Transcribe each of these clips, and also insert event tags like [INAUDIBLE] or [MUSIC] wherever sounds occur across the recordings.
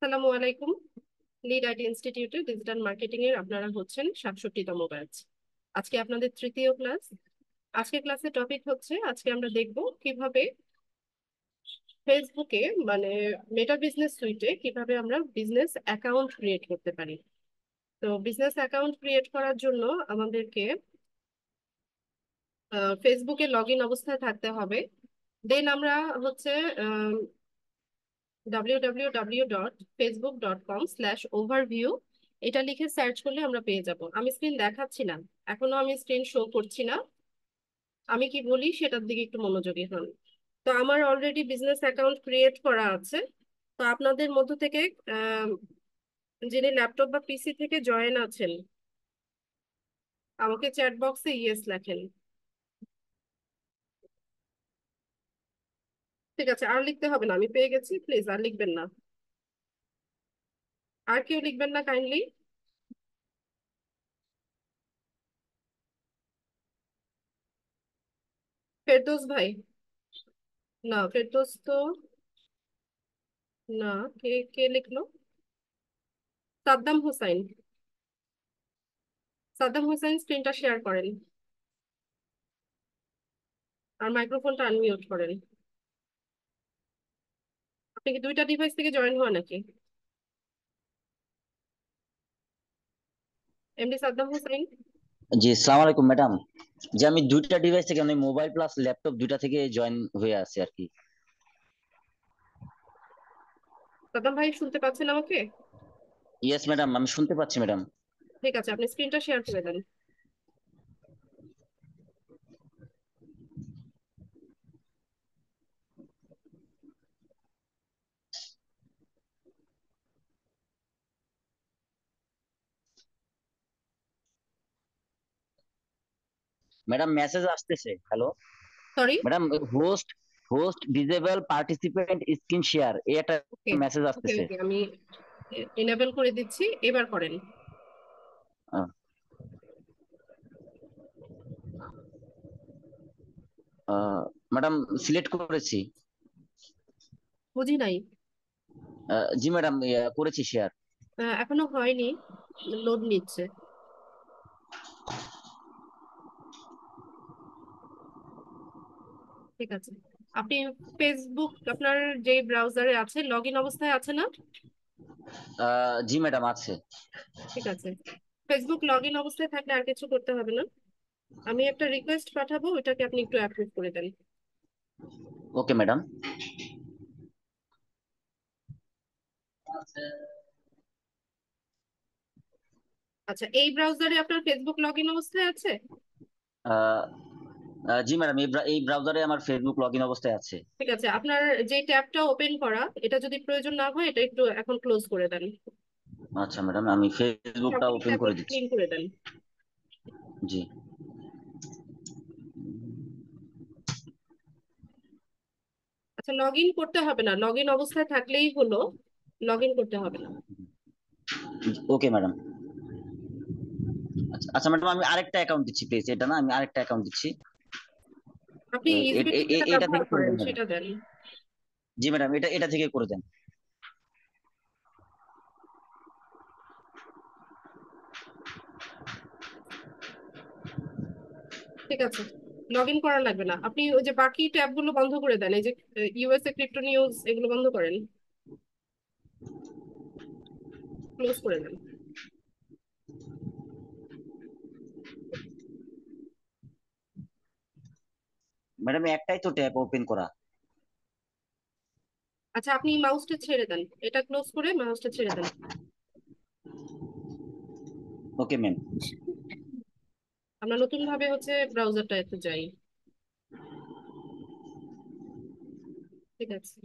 আসসালামু আলাইকুম Lead IT ইনস্টিটিউটে ডিজিটাল মার্কেটিং এর আপনারা হচ্ছেন সাতষট্টিতম ব্যাচ আজকে আপনাদের তৃতীয় ক্লাস আজকে ক্লাসের টপিক হচ্ছে আজকে আমরা দেখব কিভাবে ফেসবুকে মানে মেটা বিজনেস সুইটে কিভাবে আমরা বিজনেস অ্যাকাউন্ট ক্রিয়েট করতে পারি তো বিজনেস অ্যাকাউন্ট ক্রিয়েট করার জন্য আমাদেরকে ফেসবুকে লগ ইন অবস্থায় থাকতে হবে দেন আমরা হচ্ছে www.facebook.com/overview এটা লিখে সার্চ করলে আমরা পেয়ে যাব আমি স্ক্রিন দেখাচ্ছি না এখনো আমি স্ক্রিন শো করছি না আমি কি বলি সেটার দিকে একটু মনোযোগী হন তো আমার অলরেডি বিজনেস অ্যাকাউন্ট ক্রিয়েট করা আছে তো আপনাদের মধ্য থেকে যিনি ল্যাপটপ বা পিসি থেকে জয়েন আছেন আমাকে চ্যাট বক্সে ইয়েস লেখেন ঠিক আছে আর লিখতে হবে না আমি পেয়ে গেছি প্লিজ আর লিখবেন না আর কেউ লিখবেন না কাইন্ডলি ফেরদোস ভাই না ফেরদোস তো না কে কে লিখলো সাদ্দাম হোসাইন সাদ্দাম হোসাইন স্ক্রিনটা শেয়ার করেন আর মাইক্রোফোনটা আনমিউট করেন আপনি কি দুইটা ডিভাইস থেকে জয়েন হওয়া নাকি এমডি সাদ্দাম হোসেন জি আসসালামু আলাইকুম ম্যাডাম যে আমি দুইটা ডিভাইস থেকে মানে মোবাইল প্লাস ল্যাপটপ দুইটা থেকে জয়েন হয়ে আছে আর কি সাদ্দাম ভাই শুনতে পাচ্ছেন আমাকে ইয়েস ম্যাডাম আমি শুনতে পাচ্ছি ম্যাডাম ঠিক আছে আপনি স্ক্রিনটা শেয়ার করে দেন ম্যাডাম মেসেজ আসতেছে hello sorry madam host host disable participant screen share এই একটা মেসেজ আসতেছে আমি এনেবল করে দিচ্ছি এবার করেন ম্যাডাম সিলেক্ট করেছি বুঝি নাই জি ম্যাডাম করেছি শেয়ার এখনো হয়নি লোড নিচ্ছে ঠিক আছে আপনি ফেসবুক আপনার যে ব্রাউজারে আছে লগ ইন অবস্থায় আছে না জি ম্যাডাম আছে ঠিক আছে ফেসবুক লগ ইন অবস্থায় থাকলে আর কিছু করতে হবে না আমি একটা রিকোয়েস্ট পাঠাবো ওটাকে আপনি একটু অ্যাপ্রুভ করে দেন ওকে ম্যাডাম আচ্ছা এই ব্রাউজারে আপনার ফেসবুক লগ ইন অবস্থায় আছে জি ম্যাডাম এই ব্রাউজারে আমার ফেসবুক লগইন অবস্থায় আছে ঠিক আছে আপনার যে ট্যাবটা ওপেন করা এটা যদি প্রয়োজন না হয় এটা একটু এখন ক্লোজ করে দেন আচ্ছা ম্যাডাম আমি ফেসবুকটা ওপেন করে দিচ্ছি ক্লিন করে দেন জি আচ্ছা লগ ইন করতে হবে না লগ ইন অবস্থায় থাকলেই হলো লগ ইন করতে হবে না ওকে ম্যাডাম আচ্ছা ম্যাডাম আচ্ছা আমি আরেকটা অ্যাকাউন্ট দিচ্ছি প্লিজ এটা না আমি আরেকটা অ্যাকাউন্ট দিচ্ছি জি ম্যাডাম এটা এটা থেকে করে দেন ঠিক আছে লগ ইন করা লাগবে না আপনি ওই যে বাকি ট্যাব গুলো বন্ধ করে দেন এই যে ইউএসএ ক্রিপ্টো নিউজ এগুলো বন্ধ করেন ক্লোজ করে দেন ম্যাডাম একটাই তো ট্যাব ওপেন করা আচ্ছা আপনি মাউসটা ছেড়ে দেন এটা ক্লোজ করে মাউসটা ছেড়ে দেন ওকে ম্যাম আমরা নতুন ভাবে হচ্ছে ব্রাউজারটা একটু যাই ঠিক আছে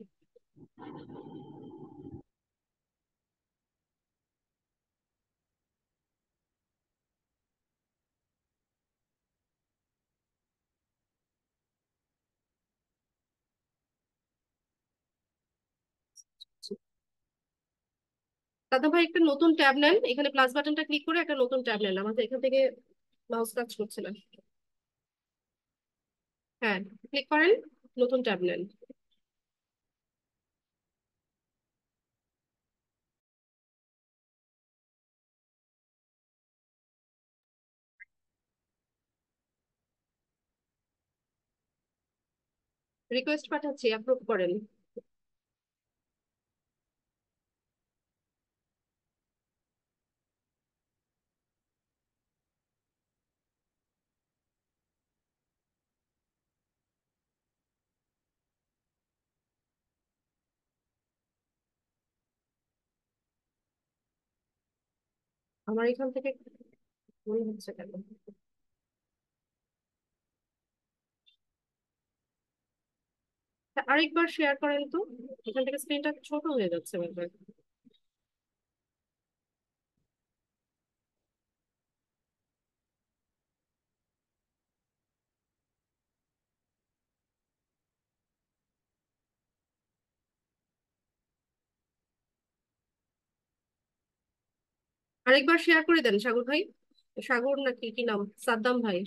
দাদা ভাই একটা নতুন ট্যাব নেন এখানে প্লাস বাটনটা ক্লিক করে একটা নতুন ট্যাব নেন আমাদের এখান থেকে মাউস কাজ করছে না হ্যাঁ ক্লিক করেন নতুন ট্যাব নেন রিকোয়েস্ট পাঠাচ্ছি অ্যাপ্রুভ করেন আমার এখান থেকে মনে হচ্ছে কেন আরেকবার শেয়ার করেন তো এখান থেকে স্ক্রিনটা ছোট হয়ে যাচ্ছে ব্যাপার আরেকবার শেয়ার করে দেন সাগর ভাই সাগর নাকি কি নাম সাদ্দাম ভাই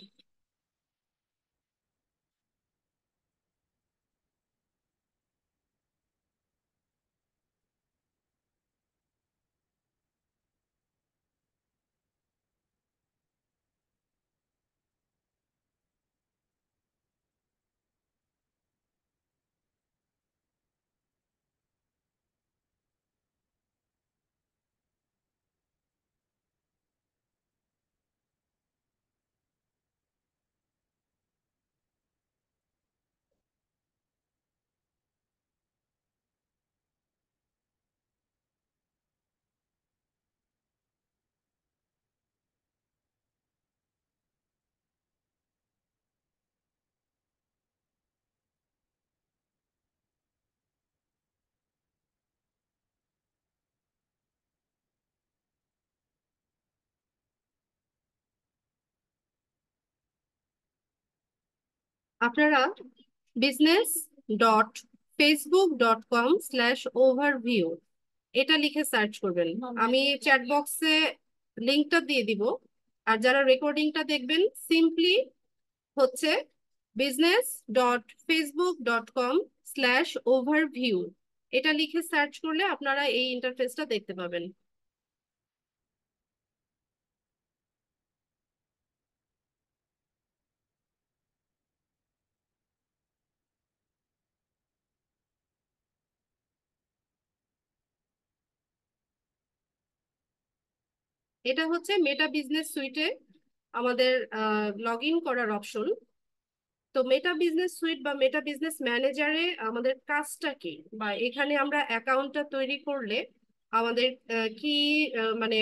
আপনারা business dot Facebook dot com slash overview এটা লিখে সার্চ করবেন আমি চ্যাট বক্সে লিঙ্কটা দিয়ে দিব আর যারা রেকর্ডিংটা দেখবেন সিম্পলি হচ্ছে business dot Facebook dot com slash overview এটা লিখে সার্চ করলে আপনারা এই ইন্টারফেসটা দেখতে পাবেন এটা হচ্ছে মেটা বিজনেস সুইটে আমাদের লগ ইন করার অপশন তো মেটা বিজনেস সুইট বা মেটা বিজনেস ম্যানেজারে আমাদের কাজটা কি বা এখানে আমরা অ্যাকাউন্টটা তৈরি করলে আমাদের কি মানে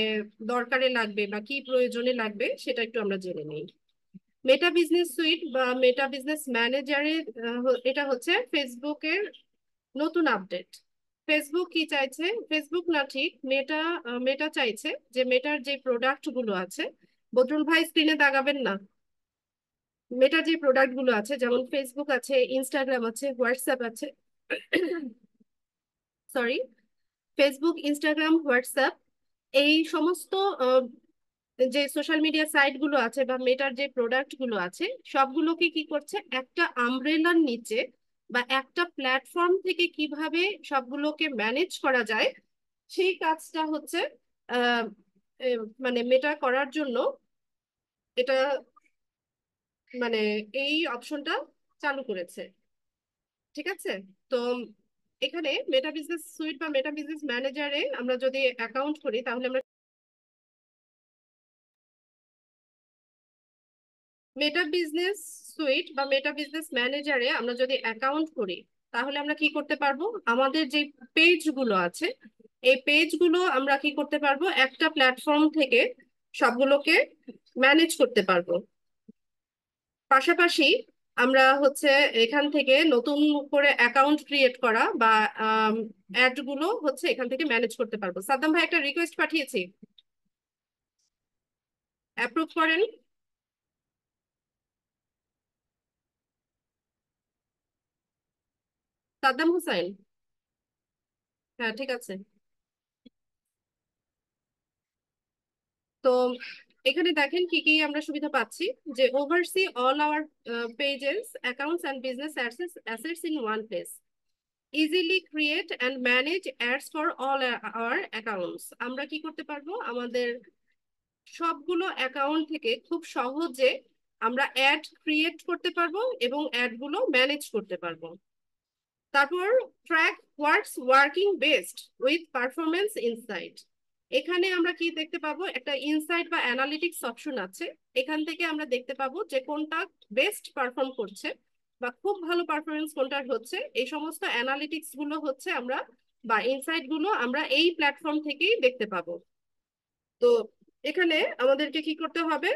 দরকারে লাগবে বা কি প্রয়োজনে লাগবে সেটা একটু আমরা জেনে নিই মেটা বিজনেস সুইট বা মেটা বিজনেস ম্যানেজারে এটা হচ্ছে ফেসবুকের নতুন আপডেট ফেসবুক কি চাইছে ফেসবুক না ঠিক মেটা মেটা চাইছে যে মেটার যে প্রোডাক্ট গুলো আছে বদরুল ভাই স্ক্রিনে দাগাবেন না মেটার যে প্রোডাক্ট গুলো আছে যেমন ফেসবুক আছে ইনস্টাগ্রাম আছে হোয়াটসঅ্যাপ আছে সরি ফেসবুক ইনস্টাগ্রাম হোয়াটসঅ্যাপ এই সমস্ত যে সোশ্যাল মিডিয়া সাইট গুলো আছে বা মেটার যে প্রোডাক্ট গুলো আছে সবগুলোকে কি করছে একটা আমব্রেলার নিচে বা একটা প্ল্যাটফর্ম থেকে কিভাবে সবগুলোকে ম্যানেজ করা যায় সেই কাজটা হচ্ছে মানে মেটা করার জন্য এটা মানে এই অপশনটা চালু করেছে ঠিক আছে তো এখানে মেটা বিজনেস সুইট বা মেটা বিজনেস ম্যানেজারে আমরা যদি অ্যাকাউন্ট করি তাহলে আমরা মেটা বিজনেস সুইট বা মেটা বিজনেস ম্যানেজারে আমরা যদি অ্যাকাউন্ট করি তাহলে আমরা কি করতে পারবো আমাদের যে পেজগুলো আছে এই পেজগুলো আমরা কি করতে পারবো একটা প্ল্যাটফর্ম থেকে সবগুলোকে ম্যানেজ করতে পারবো পাশাপাশি আমরা হচ্ছে এখান থেকে নতুন করে অ্যাকাউন্ট ক্রিয়েট করা বা অ্যাড গুলো হচ্ছে এখান থেকে ম্যানেজ করতে পারবো সাদ্দাম ভাই একটা রিকোয়েস্ট পাঠিয়েছি অ্যাপ্রুভ করেন সাদ্দাম হুসাইন হ্যাঁ ঠিক আছে তো এখানে দেখেন কি কি আমরা সুবিধা পাচ্ছি যে oversee all our pages accounts and business assets in one place easily create and manage ads for all our accounts আমরা কি করতে পারবো আমাদের সবগুলো অ্যাকাউন্ট থেকে খুব সহজে আমরা অ্যাড ক্রিয়েট করতে পারবো এবং অ্যাডগুলো ম্যানেজ করতে পারবো তারপর track works working best with performance insight এখানে আমরা কি দেখতে পাবো একটা ইনসাইট বা অ্যানালিটিক্স অপশন আছে এখান থেকে আমরা দেখতে পাবো যে কোনটা বেস্ট পারফর্ম করছে বা খুব ভালো পারফরমেন্স কোনটার হচ্ছে এই সমস্ত অ্যানালিটিক্স গুলো হচ্ছে আমরা বা ইনসাইট গুলো আমরা এই প্ল্যাটফর্ম থেকেই দেখতে পাবো তো এখানে আমাদেরকে কি করতে হবে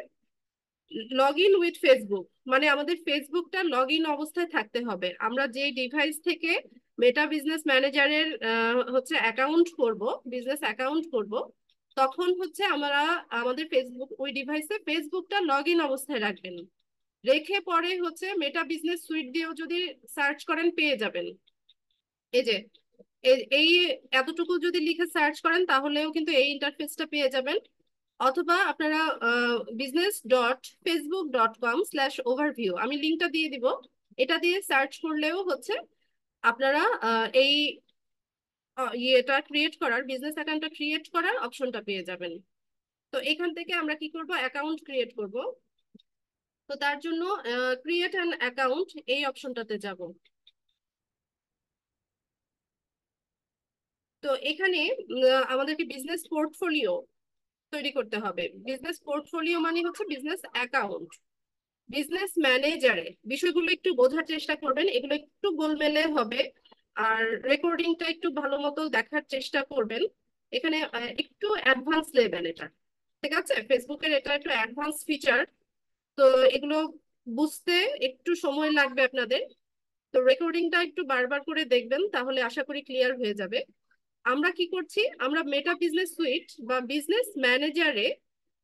লগ ইন উইথ ফেসবুক মানে আমাদের ফেসবুকটা লগ ইন অবস্থায় থাকতে হবে আমরা যে ডিভাইস থেকে মেটা বিজনেস ম্যানেজারের হচ্ছে অ্যাকাউন্ট করব বিজনেস অ্যাকাউন্ট করব তখন হচ্ছে আমরা আমাদের ফেসবুক ওই ডিভাইসে ফেসবুকটা লগ ইন অবস্থায় রাখবেন রেখে পরে হচ্ছে মেটা বিজনেস সুইট দিয়েও যদি সার্চ করেন পেয়ে যাবেন এই যে এই এতটুকু যদি লিখে সার্চ করেন তাহলেও কিন্তু এই ইন্টারফেসটা পেয়ে যাবেন অথবা আপনারা business dot Facebook dot com slash overview আমি লিঙ্কটা দিয়ে দিব এটা দিয়ে সার্চ করলেও হচ্ছে আপনারা এই ইয়েটা ক্রিয়েট করার বিজনেস অ্যাকাউন্টটা ক্রিয়েট করার অপশনটা পেয়ে যাবেন তো এখান থেকে আমরা কি করব অ্যাকাউন্ট ক্রিয়েট করব তো তার জন্য ক্রিয়েট অ্যান অ্যাকাউন্ট এই অপশনটাতে যাব তো এখানে আমাদেরকে বিজনেস পোর্টফোলিও তৈরি করতে হবে বিজনেস পোর্টফোলিও মানে হচ্ছে বিজনেস অ্যাকাউন্ট বিজনেস ম্যানেজারে বিষয়গুলো একটু বোঝার চেষ্টা করবেন এগুলো একটু গোলমেলে হবে আর রেকর্ডিংটা একটু ভালো মতো দেখার চেষ্টা করবেন এখানে একটু অ্যাডভান্স লেভেল এটা ঠিক আছে ফেসবুকের এটা একটু অ্যাডভান্স ফিচার তো এগুলো বুঝতে একটু সময় লাগবে আপনাদের তো রেকর্ডিংটা একটু বারবার করে দেখবেন তাহলে আশা করি ক্লিয়ার হয়ে যাবে আমরা কি করছি আমরা মেটা বিজনেস সুইট বা বিজনেস ম্যানেজারে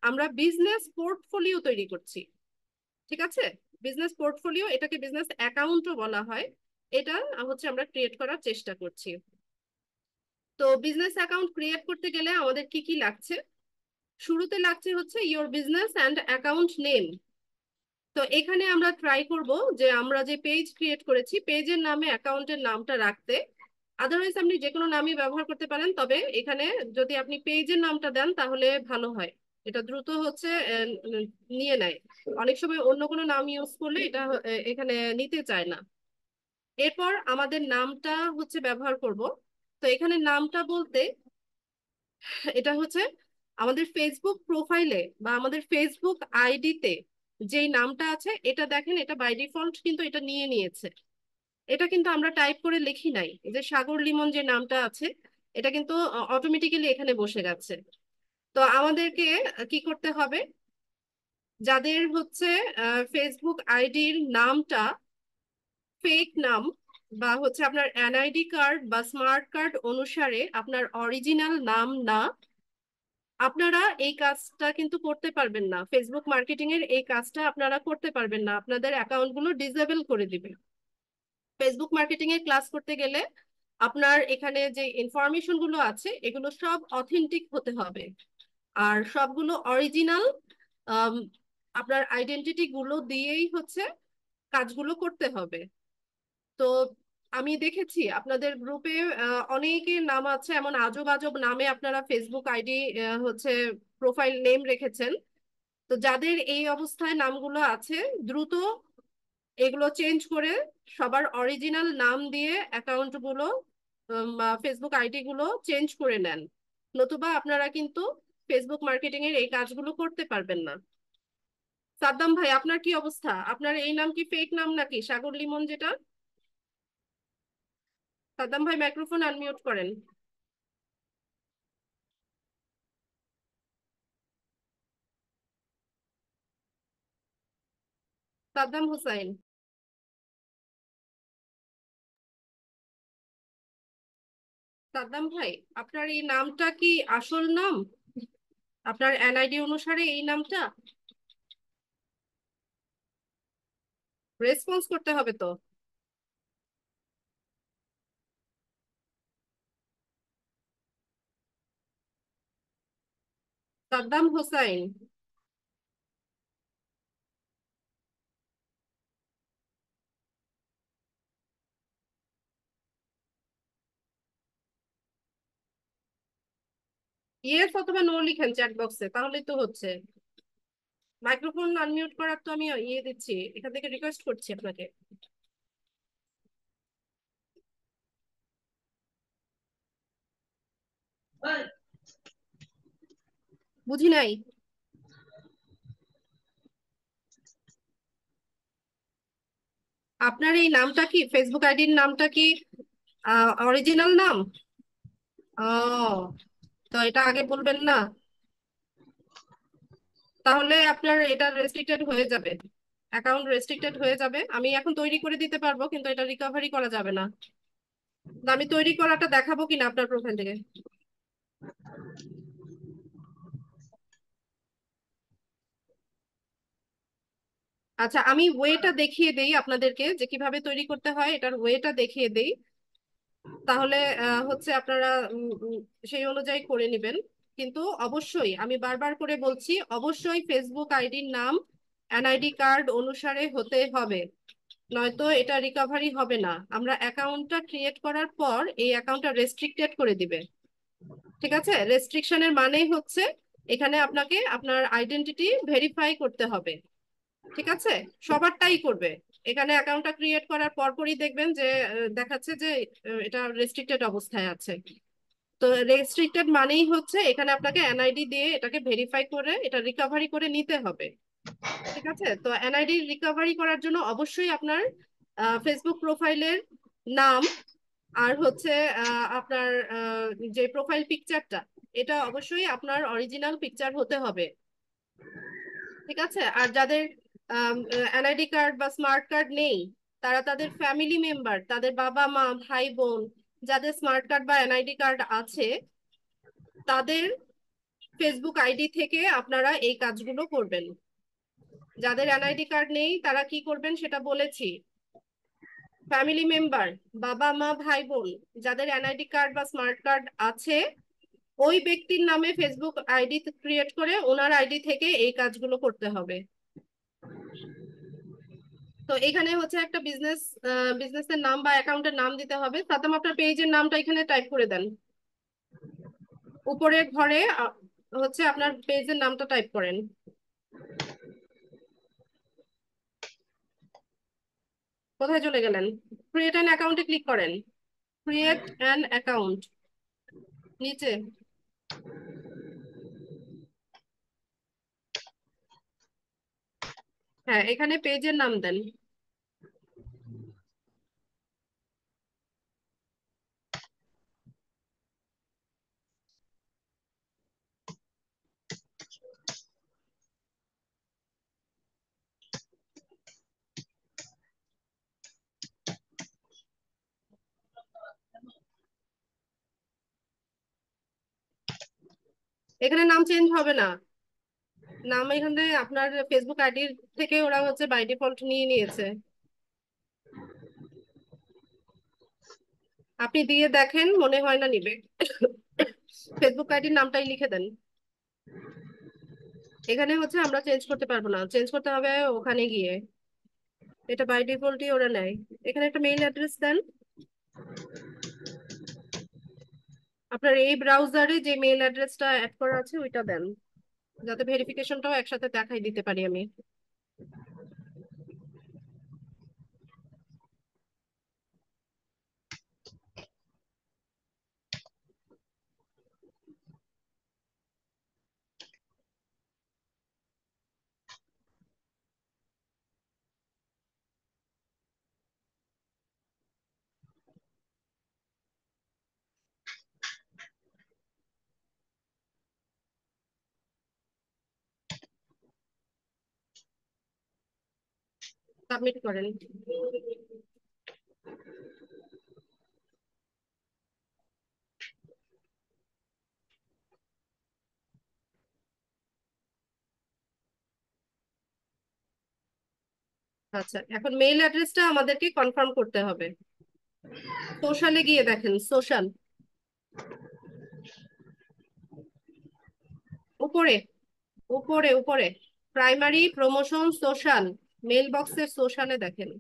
আমরা বিজনেস পোর্টফোলিও তৈরি করছি ঠিক আছে বিজনেস পোর্টফোলিও এটাকে বিজনেস অ্যাকাউন্টও বলা হয় এটা হচ্ছে আমরা ক্রিয়েট করার চেষ্টা করছি তো বিজনেস অ্যাকাউন্ট ক্রিয়েট করতে গেলে আমাদের কি কি লাগছে শুরুতে লাগছে হচ্ছে your business and account name তো এখানে আমরা ট্রাই করব যে আমরা যে পেজ ক্রিয়েট করেছি পেজের নামে অ্যাকাউন্টের নামটা রাখতে আদারওয়াইজ আপনি যে কোনো নামই ব্যবহার করতে পারেন তবে এখানে যদি আপনি পেজের নামটা দেন তাহলে ভালো হয় এটা দ্রুত হচ্ছে নিয়ে নেয় অনেক সময় অন্য কোনো নাম ইউজ করলে এটা এখানে নিতে চায় না এরপর আমাদের নামটা হচ্ছে ব্যবহার করব তো এখানে নামটা বলতে এটা হচ্ছে আমাদের ফেসবুক প্রোফাইলে বা আমাদের ফেসবুক আইডিতে যেই নামটা আছে এটা দেখেন এটা বাই ডিফল্ট কিন্তু এটা নিয়ে নিয়েছে এটা কিন্তু আমরা টাইপ করে লিখি নাই যে সাগর লিমন যে নামটা আছে এটা কিন্তু অটোমেটিক্যালি এখানে বসে গেছে তো আমাদেরকে কি করতে হবে যাদের হচ্ছে ফেসবুক আইডির নামটা ফেক নাম বা হচ্ছে আপনার এনআইডি কার্ড বা স্মার্ট কার্ড অনুসারে আপনার অরিজিনাল নাম না আপনারা এই কাজটা কিন্তু করতে পারবেন না ফেসবুক মার্কেটিং এর এই কাজটা আপনারা করতে পারবেন না আপনাদের অ্যাকাউন্টগুলো ডিসেবল করে দিবে ফেসবুক মার্কেটিং এর ক্লাস করতে গেলে আপনার এখানে যে ইনফরমেশন গুলো আছে এগুলো সব অথেন্টিক হতে হবে আর সবগুলো অরিজিনাল আপনার আইডেন্টিটি গুলো দিয়েই হচ্ছে কাজগুলো করতে হবে তো আমি দেখেছি আপনাদের গ্রুপে অনেকের নাম আছে এমন আজব আজব নামে আপনারা ফেসবুক আইডি হচ্ছে প্রোফাইল নেম রেখেছেন তো যাদের এই অবস্থায় নামগুলো আছে দ্রুত এগুলো চেঞ্জ করে সবার অরিজিনাল নাম দিয়ে অ্যাকাউন্টগুলো ফেসবুক আইডিগুলো চেঞ্জ করে নেন নতুবা আপনারা কিন্তু ফেসবুক মার্কেটিং এর এই কাজগুলো করতে পারবেন না সাদ্দাম ভাই আপনার কি অবস্থা আপনার এই নাম কি ফেক নাম নাকি সাগর লিমন যেটা সাদ্দাম ভাই মাইক্রোফোন আনমিউট করেন সাদ্দাম হুসাইন সাদ্দাম ভাই আপনার এই নামটা কি আসল নাম আপনার এনআইডি অনুসারে এই নামটা রেসপন্স করতে হবে তো সাদ্দাম হোসাইন ইয়েস অথবা নো লিখেন চ্যাট বক্সে তাহলে তো হচ্ছে মাইক্রোফোন আনমিউট করার তো আমি ইয়ে দিচ্ছি এখান থেকে রিকোয়েস্ট করছি আপনাকে বুঝি নাই আপনার এই নামটা কি ফেসবুক আইডির নামটা কি অরিজিনাল নাম ও তো এটা আগে বলবেন না তাহলে আপনার এটা রেস্ট্রিক্টেড হয়ে যাবে অ্যাকাউন্ট রেস্ট্রিক্টেড হয়ে যাবে আমি এখন তৈরি করে দিতে পারবো কিন্তু এটা রিকভারি করা যাবে না আমি তৈরি করাটা দেখাবো কিনা আপনার প্রোফাইল থেকে আচ্ছা আমি ওয়েটা দেখিয়ে দেই আপনাদেরকে যে কিভাবে তৈরি করতে হয় এটার ওয়েটা দেখিয়ে দেই তাহলে হচ্ছে আপনারা সেই অনুযায়ী করে নেবেন কিন্তু অবশ্যই আমি বারবার করে বলছি অবশ্যই ফেসবুক আইডির নাম এনআইডি কার্ড অনুসারে হতে হবে নয়তো এটা রিকভারি হবে না আমরা অ্যাকাউন্টটা ক্রিয়েট করার পর এই অ্যাকাউন্টটা রেস্ট্রিক্টেড করে দিবে ঠিক আছে রেস্ট্রিকশনের মানে হচ্ছে এখানে আপনাকে আপনার আইডেন্টিটি ভেরিফাই করতে হবে ঠিক আছে সবারটাই করবে এখানে অ্যাকাউন্টটা ক্রিয়েট করার পরপরই দেখবেন যে দেখাচ্ছে যে এটা রেস্ট্রিক্টেড অবস্থায় আছে তো রেস্ট্রিক্টেড মানেই হচ্ছে এখানে আপনাকে এনআইডি দিয়ে এটাকে ভেরিফাই করে এটা রিকভারি করে নিতে হবে ঠিক আছে তো এনআইডি রিকভারি করার জন্য অবশ্যই আপনার ফেসবুক প্রোফাইলের নাম আর হচ্ছে আপনার যে প্রোফাইল পিকচারটা এটা অবশ্যই আপনার অরিজিনাল পিকচার হতে হবে ঠিক আছে আর যাদের এনআইডি কার্ড বা স্মার্ট কার্ড নেই তারা তাদের ফ্যামিলি মেম্বার তাদের বাবা মা ভাই বোন যাদের স্মার্ট কার্ড বা এনআইডি কার্ড আছে তাদের ফেসবুক আইডি থেকে আপনারা এই কাজগুলো করবেন যাদের এনআইডি কার্ড নেই তারা কি করবেন সেটা বলেছি ফ্যামিলি মেম্বার বাবা মা ভাই বোন যাদের এনআইডি কার্ড বা স্মার্ট কার্ড আছে ওই ব্যক্তির নামে ফেসবুক আইডি ক্রিয়েট করে ওনার আইডি থেকে এই কাজগুলো করতে হবে তো এখানে হচ্ছে একটা বিজনেস বিজনেসের নাম বা অ্যাকাউন্টের নাম দিতে হবে সাতাম আপনার পেজের নামটা এখানে টাইপ করে দেন উপরের ঘরে হচ্ছে আপনার পেজের নামটা টাইপ করেন কোথায় চলে গেলেন ক্রিয়েট অ্যান অ্যাকাউন্টে ক্লিক করেন ক্রিয়েট অ্যান অ্যাকাউন্ট নিচে হ্যাঁ এখানে পেজের নাম দেন এখানে নাম চেঞ্জ হবে না নাম এখানে আপনার ফেসবুক আইডি থেকে ওরা হচ্ছে বাই ডিফল্ট নিয়ে নিয়েছে আপনি দিয়ে দেখেন মনে হয় না নিবে ফেসবুক আইডির নামটাই লিখে দেন এখানে হচ্ছে আমরা চেঞ্জ করতে পারবো না চেঞ্জ করতে হবে ওখানে গিয়ে এটা বাই ডিফল্টই ওরা নেয় এখানে একটা মেইল অ্যাড্রেস দেন আপনার এই ব্রাউজারে যে মেইল অ্যাড্রেসটা অ্যাড করা আছে ওইটা দেন যাতে ভেরিফিকেশনটাও একসাথে দেখাই দিতে পারি আমি সাবমিট করেন আচ্ছা এখন মেইল অ্যাড্রেসটা আমাদেরকে কনফার্ম করতে হবে সোশ্যালে গিয়ে দেখেন সোশ্যাল উপরে উপরে উপরে প্রাইমারি প্রমোশন সোশ্যাল মেল বক্সের সোশানে দেখেন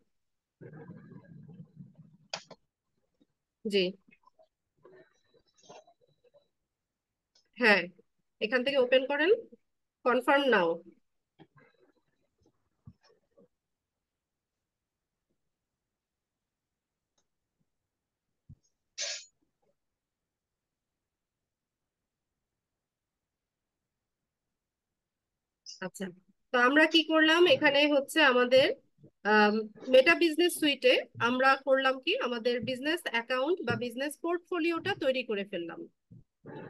জি হ্যাঁ এখান থেকে ওপেন করেন কনফার্ম নাও আচ্ছা তো আমরা কি করলাম এখানে হচ্ছে আমাদের মেটা বিজনেস সুইটে আমরা করলাম কি আমাদের বিজনেস অ্যাকাউন্ট বা বিজনেস পোর্টফোলিওটা তৈরি করে ফেললাম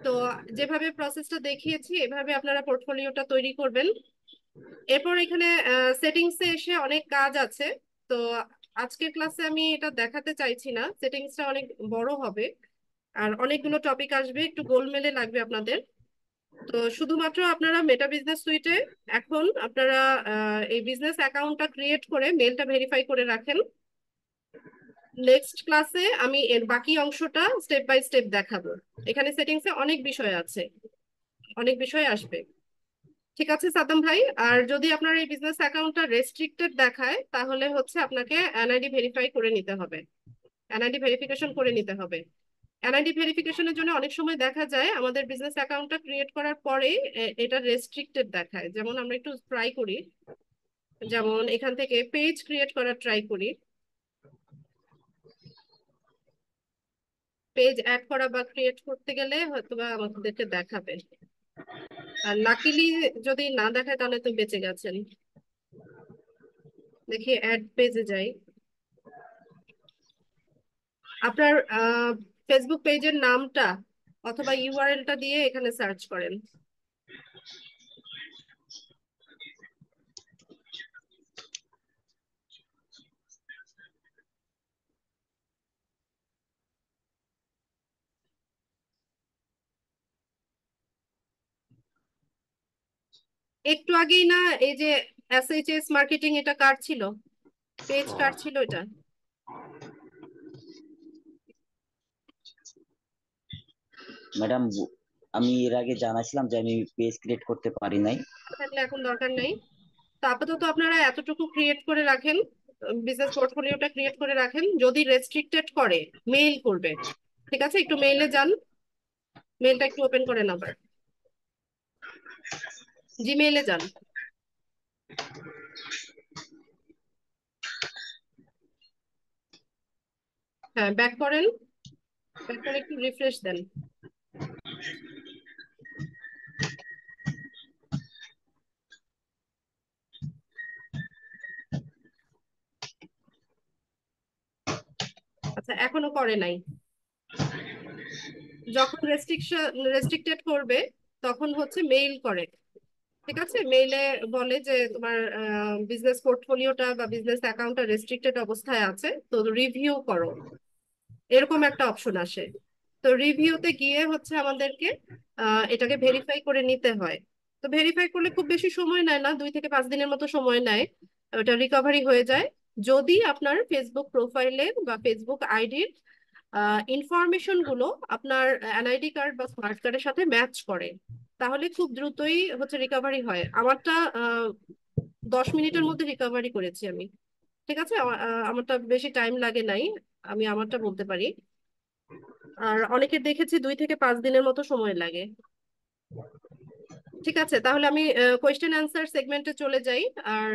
তো যেভাবে প্রসেসটা দেখিয়েছি এভাবে আপনারা পোর্টফোলিওটা তৈরি করবেন এরপর এখানে সেটিংসে এসে অনেক কাজ আছে তো আজকের ক্লাসে আমি এটা দেখাতে চাইছি না সেটিংসটা অনেক বড় হবে আর অনেকগুলো টপিক আসবে একটু গোলমেলে লাগবে আপনাদের তো শুধুমাত্র আপনারা মেটা বিজনেস সুইটে এখন আপনারা এই বিজনেস অ্যাকাউন্টটা ক্রিয়েট করে মেলটা ভেরিফাই করে রাখেন নেক্সট ক্লাসে আমি এর বাকি অংশটা স্টেপ বাই স্টেপ দেখাবো এখানে সেটিংসে অনেক বিষয় আছে অনেক বিষয় আসবে ঠিক আছে সাদম ভাই আর যদি আপনার এই বিজনেস অ্যাকাউন্টটা রেস্ট্রিক্টেড দেখায় তাহলে হচ্ছে আপনাকে এনআইডি ভেরিফাই করে নিতে হবে এনআইডি ভেরিফিকেশন করে নিতে হবে এনআইডি ভেরিফিকেশনের জন্য অনেক সময় দেখা যায় আমাদের বিজনেস অ্যাকাউন্টটা ক্রিয়েট করার পরে এটা রেস্ট্রিক্টেড দেখায় যেমন আমরা একটু ট্রাই করি যেমন এখান থেকে পেজ ক্রিয়েট করার ট্রাই করি পেজ অ্যাড করা বা ক্রিয়েট করতে গেলে হয়তো বা আমাদেরকে দেখাবে আর লাকিলি যদি না দেখায় তাহলে তো বেঁচে গেছেন দেখি অ্যাড পেজে যাই আপনার ফেসবুক পেজের নামটা অথবা ইউআরএলটা দিয়ে এখানে সার্চ করেন একটু আগেই না এই যে এসএইচএস মার্কেটিং এটা কার ছিল পেজ কার ছিল এটা ম্যাডাম আমি এর আগে জানাছিলাম যে আমি পেজ ক্রিয়েট করতে পারি নাই তাহলে এখন দরকার নাই তো আপাতত আপনারা এতটুকু ক্রিয়েট করে রাখেন বিজনেস পোর্টফোলিওটা ক্রিয়েট করে রাখেন যদি রেস্ট্রিক্টেড করে মেইল করবে ঠিক আছে একটু মেইলে যান মেইলটা একটু ওপেন করেন আবার জিমেইলে যান হ্যাঁ ব্যাক করেন ব্যাক করে একটু রিফ্রেশ দেন আচ্ছা এখনো করে নাই যখন রেস্ট্রিকশন রেস্ট্রিক্টেড করবে তখন হচ্ছে মেইল করে ঠিক আছে মেইলে বলে যে তোমার বিজনেস পোর্টফোলিওটা বা বিজনেস অ্যাকাউন্টটা রেস্ট্রিক্টেড অবস্থায় আছে তো রিভিউ করো এরকম একটা অপশন আসে তো রিভিউতে গিয়ে হচ্ছে আমাদেরকে এটাকে ভেরিফাই করে নিতে হয় তো ভেরিফাই করলে খুব বেশি সময় নেয় না দুই থেকে পাঁচ দিনের মতো সময় নেয় ওটা রিকভারি হয়ে যায় যদি আপনার ফেসবুক প্রোফাইলে বা ফেসবুক আইডির ইনফরমেশন গুলো আপনার এনআইডি কার্ড বা স্মার্ট কার্ডের সাথে ম্যাচ করে তাহলে খুব দ্রুতই হচ্ছে রিকভারি হয় আমারটা দশ মিনিটের মধ্যে রিকভারি করেছি আমি ঠিক আছে আমারটা বেশি টাইম লাগে নাই আমি আমারটা বলতে পারি আর অনেকে দেখেছি দুই থেকে পাঁচ দিনের মতো সময় লাগে ঠিক আছে তাহলে আমি কোয়েশ্চেন অ্যান্সার সেগমেন্টে চলে যাই আর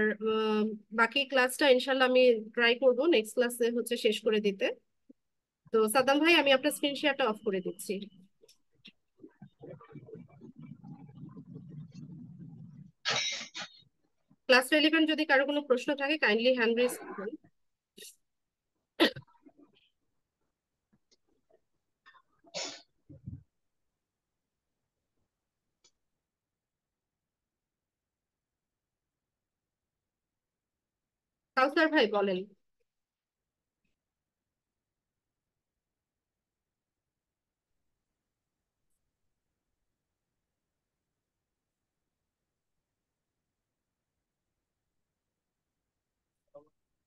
বাকি ক্লাসটা ইনশাল্লাহ আমি ট্রাই করব নেক্সট ক্লাসে হচ্ছে শেষ করে দিতে তো সাদাম ভাই আমি আপনার স্ক্রিন শেয়ারটা অফ করে দিচ্ছি ক্লাস রেলিভেন্ট যদি কারো কোনো প্রশ্ন থাকে কাইন্ডলি হ্যান্ড রেজ করুন কাউসার ভাই বলেন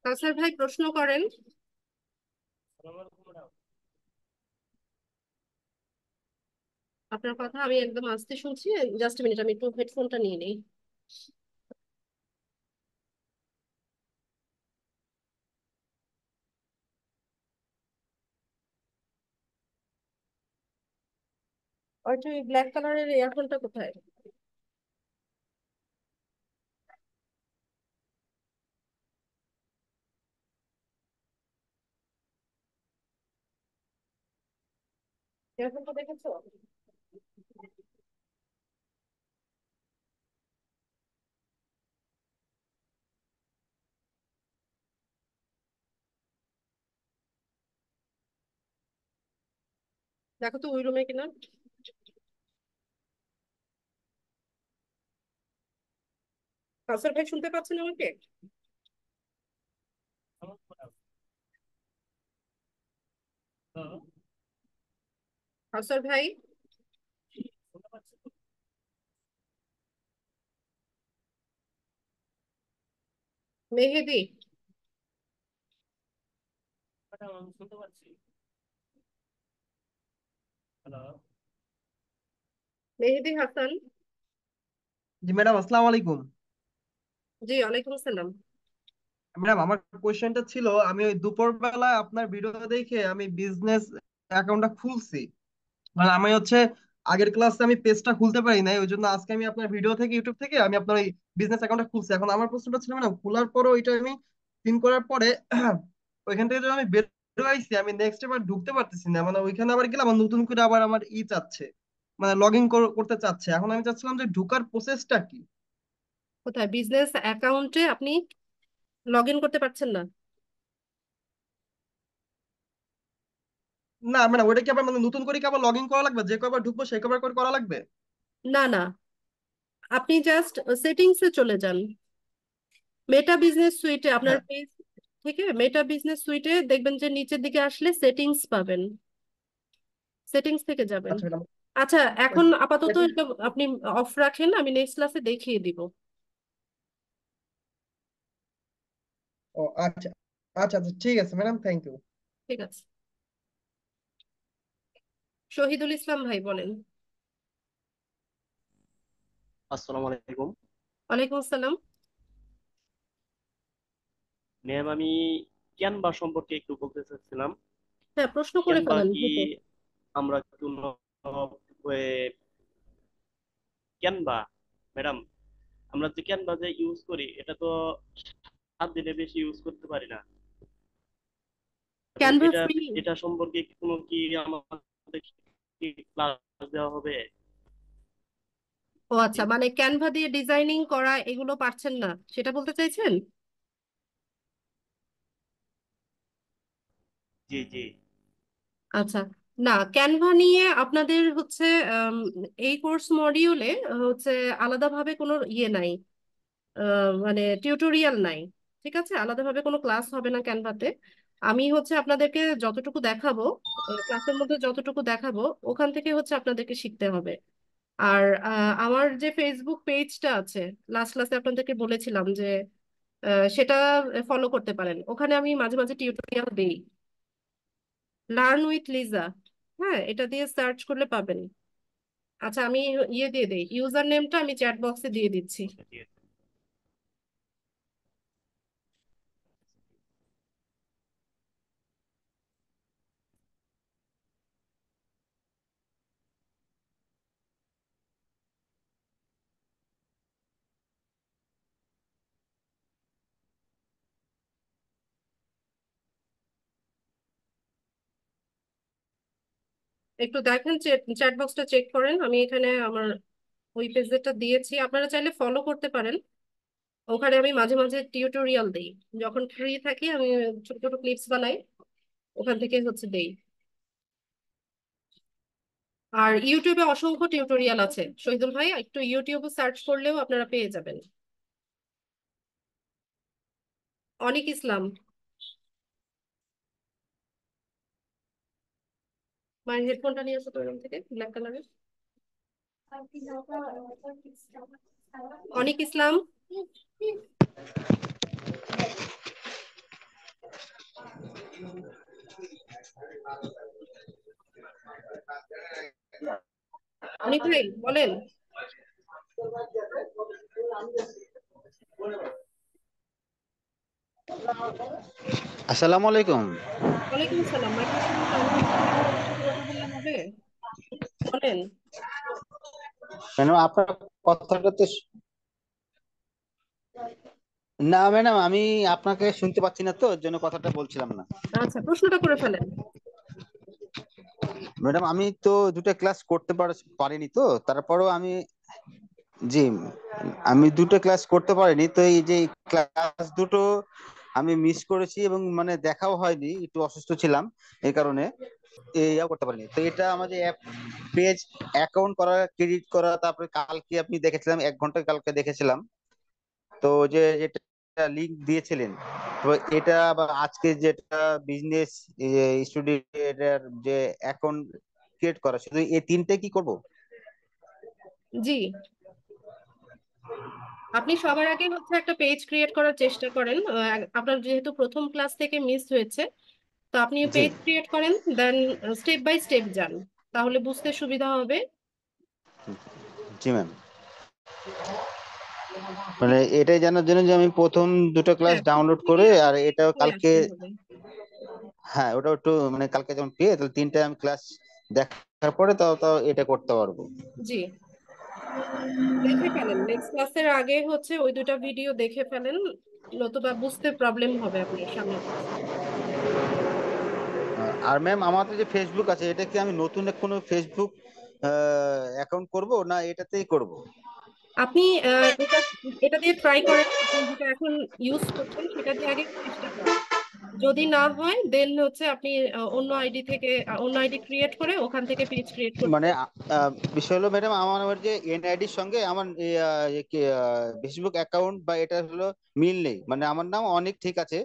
কাউসার ভাই প্রশ্ন করেন আপনার কথা আমি একদম আসতে শুনছি জাস্ট মিনিট আমি একটু হেডফোনটা নিয়ে নিই ওই ব্ল্যাক কালারের এয়ারফোনটা কোথায় এয়ারফোনটা দেখেছো দেখো তো ওই রুমে কিনা কাউসার ভাই শুনতে পাচ্ছেন আমাকে কাউসার ভাই মেহেদি শুনতে পাচ্ছি হ্যালো মেহেদি হাসান জি ম্যাডাম আসসালামু আলাইকুম জি ওয়ালাইকুম আসসালাম ম্যাডাম আমার কোশ্চেনটা ছিল আমি ওই দুপুরবেলা আপনার ভিডিও দেখে আমি বিজনেস অ্যাকাউন্টটা খুলছি মানে আমি হচ্ছে আগের ক্লাসে আমি পেজটা খুলতে পারি নাই ওই জন্য আজকে আমি আপনার ভিডিও থেকে ইউটিউব থেকে আমি আপনার ওই বিজনেস অ্যাকাউন্টটা খুলছি এখন আমার প্রশ্নটা ছিল ম্যাডাম খোলার পরে ওইটা আমি পিন করার পরে [CLEARS THROAT] ওইখান থেকে যখন আমি বের হয়েছি আমি নেক্সট এবার ঢুকতে পারতেছি না মানে ওইখানে আবার গেলাম নতুন করে আবার আমার ই চাচ্ছে মানে লগ ইন করতে চাচ্ছে এখন আমি চাচ্ছিলাম যে ঢুকার প্রসেসটা কি কোথায় বিজনেস অ্যাকাউন্টে আপনি লগ ইন করতে পারছেন না না মানে ওটা কি আবার মানে নতুন করে কি আবার লগ ইন করা লাগবে যে কয়বার ঢুকবো সেই কয়বার করে করা লাগবে না না আপনি জাস্ট সেটিংস এ চলে যান মেটা বিজনেস সুইটে আপনার পেজ হ্যাঁ। আছে মেটা বিজনেস সুইটে দেখবেন যে নিচের দিকে আসলে সেটিংস পাবেন সেটিংস থেকে যাবেন আচ্ছা, আচ্ছা এখন আচ্ছা। আপাতত আপনি অফ রাখেন আমি নেক্সট ক্লাসে দেখিয়ে দিব ও আচ্ছা আচ্ছা আচ্ছা ঠিক আছে ম্যাডাম থ্যাংক ইউ ঠিক আছে শহীদুল ইসলাম ভাই বলেন আসসালামু আলাইকুম ওয়ালাইকুম আসসালাম ম্যাম আমি ক্যানভা সম্পর্কে একটু বলতে চাচ্ছিলাম হ্যাঁ প্রশ্ন করে ক্যানভা ফেলেন কি আমরা কোন ক্যানভা ম্যাডাম আমরা যে ক্যানভা যে ইউজ করি এটা তো হাত দিলে বেশি ইউজ করতে পারি না এটা এটা সম্পর্কে কোনো কি আমাদের ক্লাস দেওয়া হবে ও আচ্ছা মানে ক্যানভা দিয়ে ডিজাইনিং করা এগুলো পারছেন না সেটা বলতে চাইছেন জি জি আচ্ছা না ক্যানভা নিয়ে আপনাদের হচ্ছে এই কোর্স মডিউলে হচ্ছে আলাদাভাবে কোনো ইয়ে নাই মানে টিউটোরিয়াল নাই ঠিক আছে আলাদাভাবে কোনো ক্লাস হবে না ক্যানভাতে আমি হচ্ছে আপনাদেরকে যতটুকু দেখাবো ক্লাসের মধ্যে যতটুকু দেখাবো ওখান থেকে হচ্ছে আপনাদেরকে শিখতে হবে আর আমার যে ফেসবুক পেজটা আছে লাস্ট ক্লাসে আপনাদেরকে বলেছিলাম যে সেটা ফলো করতে পারেন ওখানে আমি মাঝে মাঝে টিউটোরিয়াল দিই লার্ন উইথ লিজা হ্যাঁ এটা দিয়ে সার্চ করলে পাবেন আচ্ছা আমি ইয়ে দিয়ে দিই ইউজার নেমটা আমি চ্যাট বক্সে দিয়ে দিচ্ছি একটু দেখেন চ্যাট বক্সটা চেক করেন আমি এখানে আমার ওই পেজেটা দিয়েছি আপনারা চাইলে ফলো করতে পারেন ওখানে আমি মাঝে মাঝে টিউটোরিয়াল দিই যখন ফ্রি থাকি আমি ছোট ছোট ক্লিপস বানাই ওখান থেকে হচ্ছে দেই আর ইউটিউবে অসংখ্য টিউটোরিয়াল আছে শহীদুল ভাই একটু ইউটিউবে সার্চ করলেও আপনারা পেয়ে যাবেন অনেক ইসলাম মায়ের হেডফোনটা নিয়ে আসো তো এরকম থেকে ব্ল্যাক কালারের অনিক ইসলাম অনিক ভাই বলেন আসসালামু আলাইকুম ওয়ালাইকুম আসসালাম হবে বলেন কেন আপনার তো না ম্যাডাম আমি আপনাকে শুনতে পাচ্ছি না তো জন্য কথাটা বলছিলাম না আচ্ছা প্রশ্নটা করে ফেলেন ম্যাডাম আমি তো দুটো ক্লাস করতে পারিনি তো তারপরেও আমি জি আমি দুটো ক্লাস করতে পারিনি তো এই যে ক্লাস দুটো আমি মিস করেছি এবং মানে দেখাও হয়নি একটু অসুস্থ ছিলাম এই কারণে ইয়া করতে পারেনি তো এটা আমাদের অ্যাপ পেজ অ্যাকাউন্ট করা ক্রেডিট করা তারপরে কালকে আপনি দেখেছিলাম এক ঘন্টা কালকে দেখেছিলাম তো যে যেটা লিংক দিয়েছিলেন তো এটা আবার আজকে যেটা বিজনেস স্টুডিওটার যে অ্যাকাউন্ট ক্রিয়েট করা শুধু এই তিনটে কি করব জি আপনি সবার আগে হচ্ছে একটা পেজ ক্রিয়েট করার চেষ্টা করেন আপনার যেহেতু প্রথম ক্লাস থেকে মিস হয়েছে তো আপনি পেজ ক্রিয়েট করেন দেন স্টেপ বাই স্টেপ যান তাহলে বুঝতে সুবিধা হবে জি ম্যাম মানে এটাই জানার জন্য যে আমি প্রথম দুটো ক্লাস হ্যাঁ, ডাউনলোড করে আর এটা কালকে হ্যাঁ ওটা একটু মানে কালকে যখন পেয়ে তাহলে তিনটা আমি ক্লাস দেখার পরে তাও তাও এটা করতে পারবো জি দেখে ফেলেন নেক্সট ক্লাসের আগে হচ্ছে ওই দুটো ভিডিও দেখে ফেলেন নতুবা বুঝতে প্রবলেম হবে আপনার সামনে আর ম্যাম আমাদের যে ফেসবুক আছে এটা কি আমি নতুন কোনো ফেসবুক অ্যাকাউন্ট করব না এটাতেই করব আপনি এটা এটা দিয়ে ট্রাই করেন যেটা এখন ইউজ করছেন সেটা দিয়ে আগে চেষ্টা করেন যদি না হয় দেন হচ্ছে আপনি অন্য আইডি থেকে অন্য আইডি ক্রিয়েট করে ওখান থেকে পেজ ক্রিয়েট করুন মানে বিষয় হলো ম্যাডাম আমার আমার যে এনআইডির সঙ্গে আমার ফেসবুক অ্যাকাউন্ট বা এটা হলো মিল নেই মানে আমার নাম অনেক ঠিক আছে